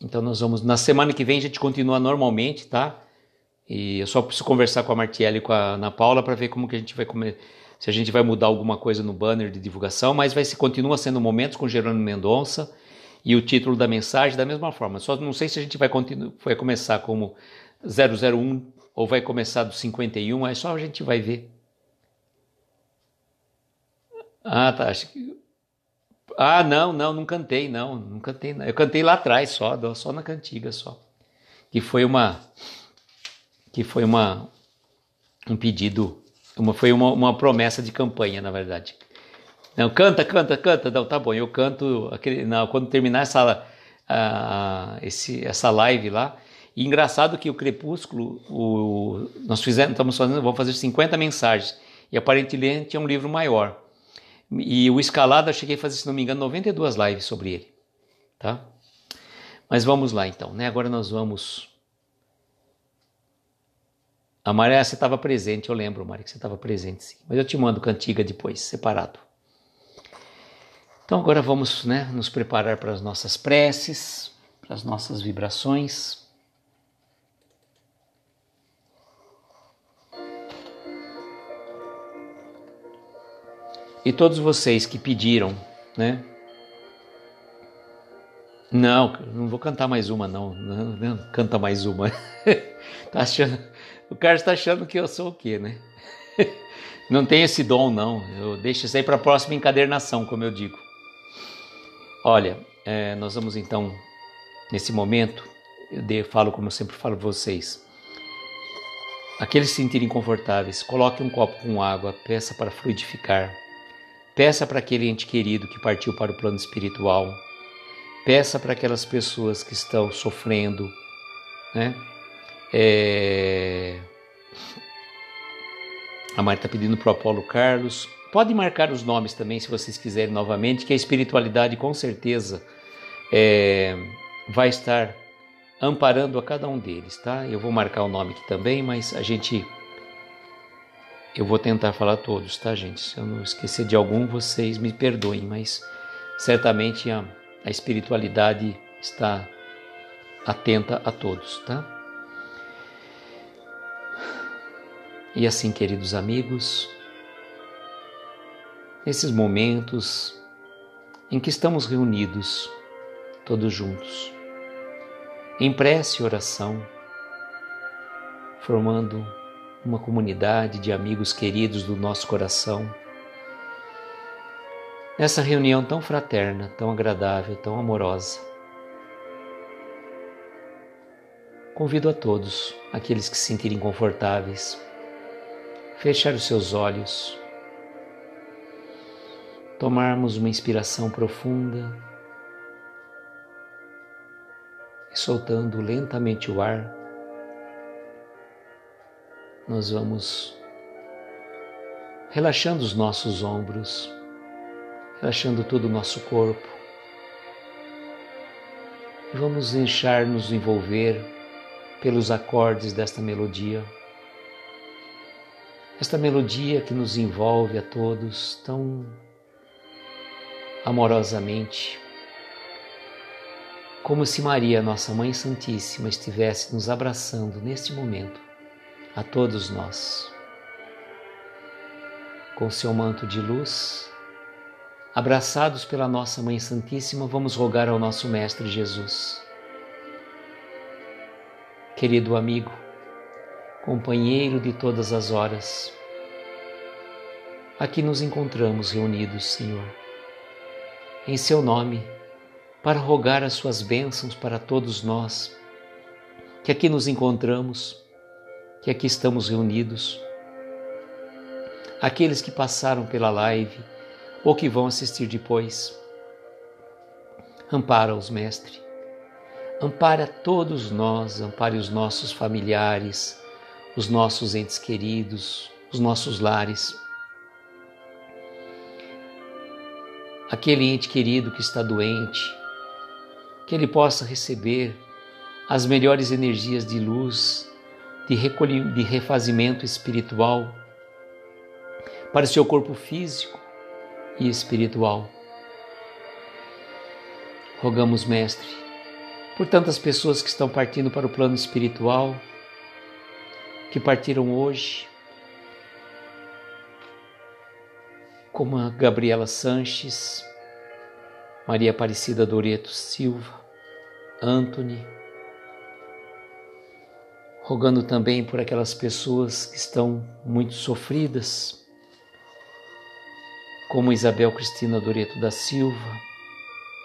então nós vamos, na semana que vem a gente continua normalmente, tá? E eu só preciso conversar com a Martielli e com a Ana Paula para ver como que a gente vai comer, se a gente vai mudar alguma coisa no banner de divulgação, mas vai se continua sendo momentos com Gerônimo Mendonça e o título da mensagem da mesma forma. Só não sei se a gente vai, continuar vai começar como 001 ou vai começar do 51, aí só a gente vai ver. Ah, tá. Acho que... Ah, não, não, não cantei, não, não cantei. Não. Eu cantei lá atrás só, só na cantiga só. Que foi uma que foi uma, um pedido, uma, foi uma, uma promessa de campanha, na verdade. Não, canta, canta, canta. Não, tá bom, eu canto aquele, não, quando terminar essa, a, esse, essa live lá. E engraçado que o Crepúsculo, o, nós fizemos, estamos fazendo, vamos fazer 50 mensagens. E aparentemente é um livro maior. E o Escalada, eu cheguei a fazer, se não me engano, 92 lives sobre ele. Tá? Mas vamos lá então, né? Agora nós vamos a Maria, você estava presente, eu lembro, Maria, que você estava presente, sim. Mas eu te mando cantiga depois, separado. Então agora vamos né, nos preparar para as nossas preces, para as nossas vibrações. E todos vocês que pediram, né? Não, não vou cantar mais uma, não. não, não canta mais uma. tá achando? O cara está achando que eu sou o quê, né? não tenho esse dom, não. Eu deixo isso aí para a próxima encadernação, como eu digo. Olha, é, nós vamos então, nesse momento, eu de, falo como eu sempre falo para vocês. Aqueles se sentirem confortáveis, coloque um copo com água, peça para fluidificar. Peça para aquele ente querido que partiu para o plano espiritual. Peça para aquelas pessoas que estão sofrendo, né? É... A Marta está pedindo para o Apolo Carlos. Pode marcar os nomes também, se vocês quiserem novamente, que a espiritualidade com certeza é... vai estar amparando a cada um deles, tá? Eu vou marcar o nome aqui também, mas a gente. Eu vou tentar falar todos, tá, gente? Se eu não esquecer de algum, vocês me perdoem, mas certamente a, a espiritualidade está atenta a todos, tá? E assim, queridos amigos, nesses momentos em que estamos reunidos, todos juntos, em prece e oração, formando uma comunidade de amigos queridos do nosso coração, nessa reunião tão fraterna, tão agradável, tão amorosa. Convido a todos, aqueles que se sentirem confortáveis, fechar os seus olhos, tomarmos uma inspiração profunda e soltando lentamente o ar, nós vamos relaxando os nossos ombros, relaxando todo o nosso corpo. E vamos deixar nos envolver pelos acordes desta melodia esta melodia que nos envolve a todos tão amorosamente, como se Maria, nossa Mãe Santíssima, estivesse nos abraçando neste momento, a todos nós, com seu manto de luz. Abraçados pela nossa Mãe Santíssima, vamos rogar ao nosso Mestre Jesus. Querido amigo, companheiro de todas as horas. Aqui nos encontramos reunidos, Senhor, em Seu nome, para rogar as Suas bênçãos para todos nós, que aqui nos encontramos, que aqui estamos reunidos, aqueles que passaram pela live ou que vão assistir depois. Ampara-os, Mestre. Ampara todos nós, ampare os nossos familiares, os nossos entes queridos, os nossos lares. Aquele ente querido que está doente, que ele possa receber as melhores energias de luz, de, de refazimento espiritual para o seu corpo físico e espiritual. Rogamos, Mestre, por tantas pessoas que estão partindo para o plano espiritual que partiram hoje, como a Gabriela Sanches, Maria Aparecida Doreto Silva, Anthony, rogando também por aquelas pessoas que estão muito sofridas, como Isabel Cristina Doreto da Silva,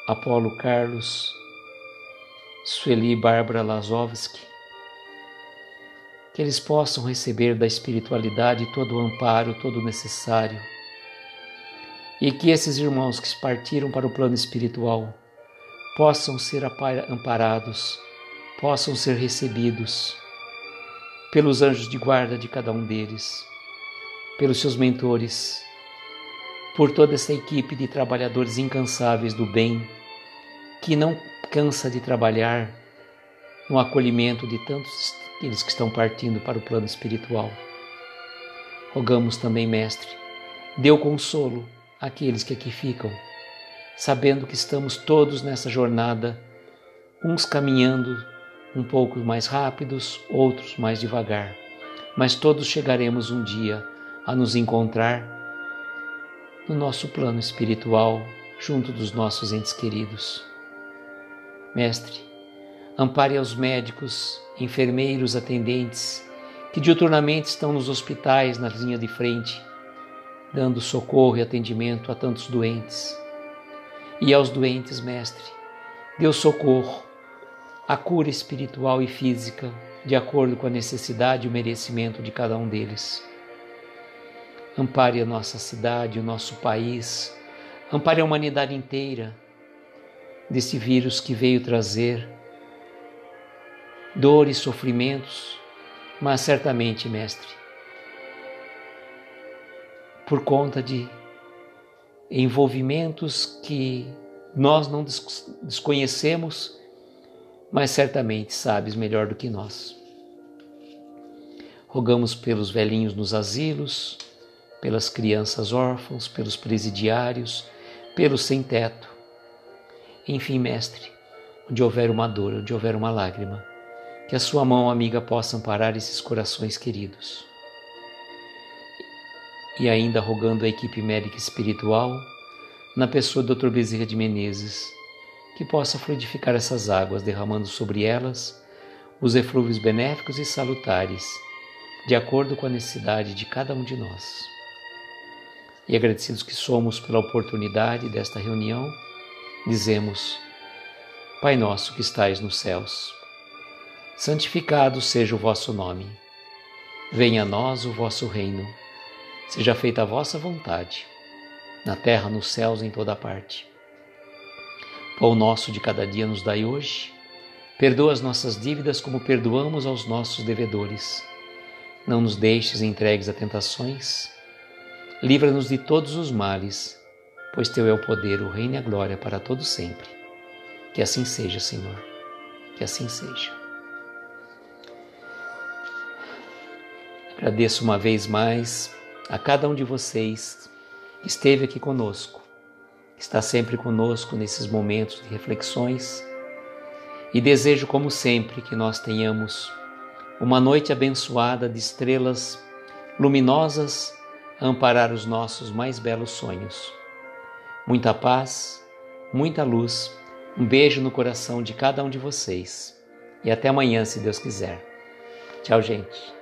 Apolo Carlos, Sueli Bárbara Lazovski, que eles possam receber da espiritualidade todo o amparo, todo o necessário. E que esses irmãos que partiram para o plano espiritual possam ser amparados, possam ser recebidos pelos anjos de guarda de cada um deles, pelos seus mentores, por toda essa equipe de trabalhadores incansáveis do bem que não cansa de trabalhar no acolhimento de tantos aqueles que estão partindo para o plano espiritual. Rogamos também, Mestre, dê o consolo àqueles que aqui ficam, sabendo que estamos todos nessa jornada, uns caminhando um pouco mais rápidos, outros mais devagar, mas todos chegaremos um dia a nos encontrar no nosso plano espiritual, junto dos nossos entes queridos. Mestre, Ampare aos médicos, enfermeiros, atendentes que diuturnamente estão nos hospitais na linha de frente, dando socorro e atendimento a tantos doentes. E aos doentes, Mestre, deu socorro, a cura espiritual e física, de acordo com a necessidade e o merecimento de cada um deles. Ampare a nossa cidade, o nosso país, ampare a humanidade inteira desse vírus que veio trazer dores, sofrimentos, mas certamente, mestre, por conta de envolvimentos que nós não desconhecemos, mas certamente sabes melhor do que nós. Rogamos pelos velhinhos nos asilos, pelas crianças órfãos, pelos presidiários, pelos sem teto. Enfim, mestre, onde houver uma dor, onde houver uma lágrima, que a sua mão amiga possa amparar esses corações queridos. E ainda rogando a equipe médica espiritual, na pessoa do Dr. Bezerra de Menezes, que possa fluidificar essas águas, derramando sobre elas os eflúvios benéficos e salutares, de acordo com a necessidade de cada um de nós. E agradecidos que somos pela oportunidade desta reunião, dizemos: Pai nosso que estais nos céus, santificado seja o vosso nome. Venha a nós o vosso reino. Seja feita a vossa vontade, na terra, nos céus, em toda parte. Pão nosso de cada dia nos dai hoje. Perdoa as nossas dívidas como perdoamos aos nossos devedores. Não nos deixes entregues a tentações. Livra-nos de todos os males, pois teu é o poder, o reino e a glória para todo sempre. Que assim seja, Senhor. Que assim seja. Agradeço uma vez mais a cada um de vocês que esteve aqui conosco, está sempre conosco nesses momentos de reflexões e desejo, como sempre, que nós tenhamos uma noite abençoada de estrelas luminosas a amparar os nossos mais belos sonhos. Muita paz, muita luz, um beijo no coração de cada um de vocês e até amanhã, se Deus quiser. Tchau, gente.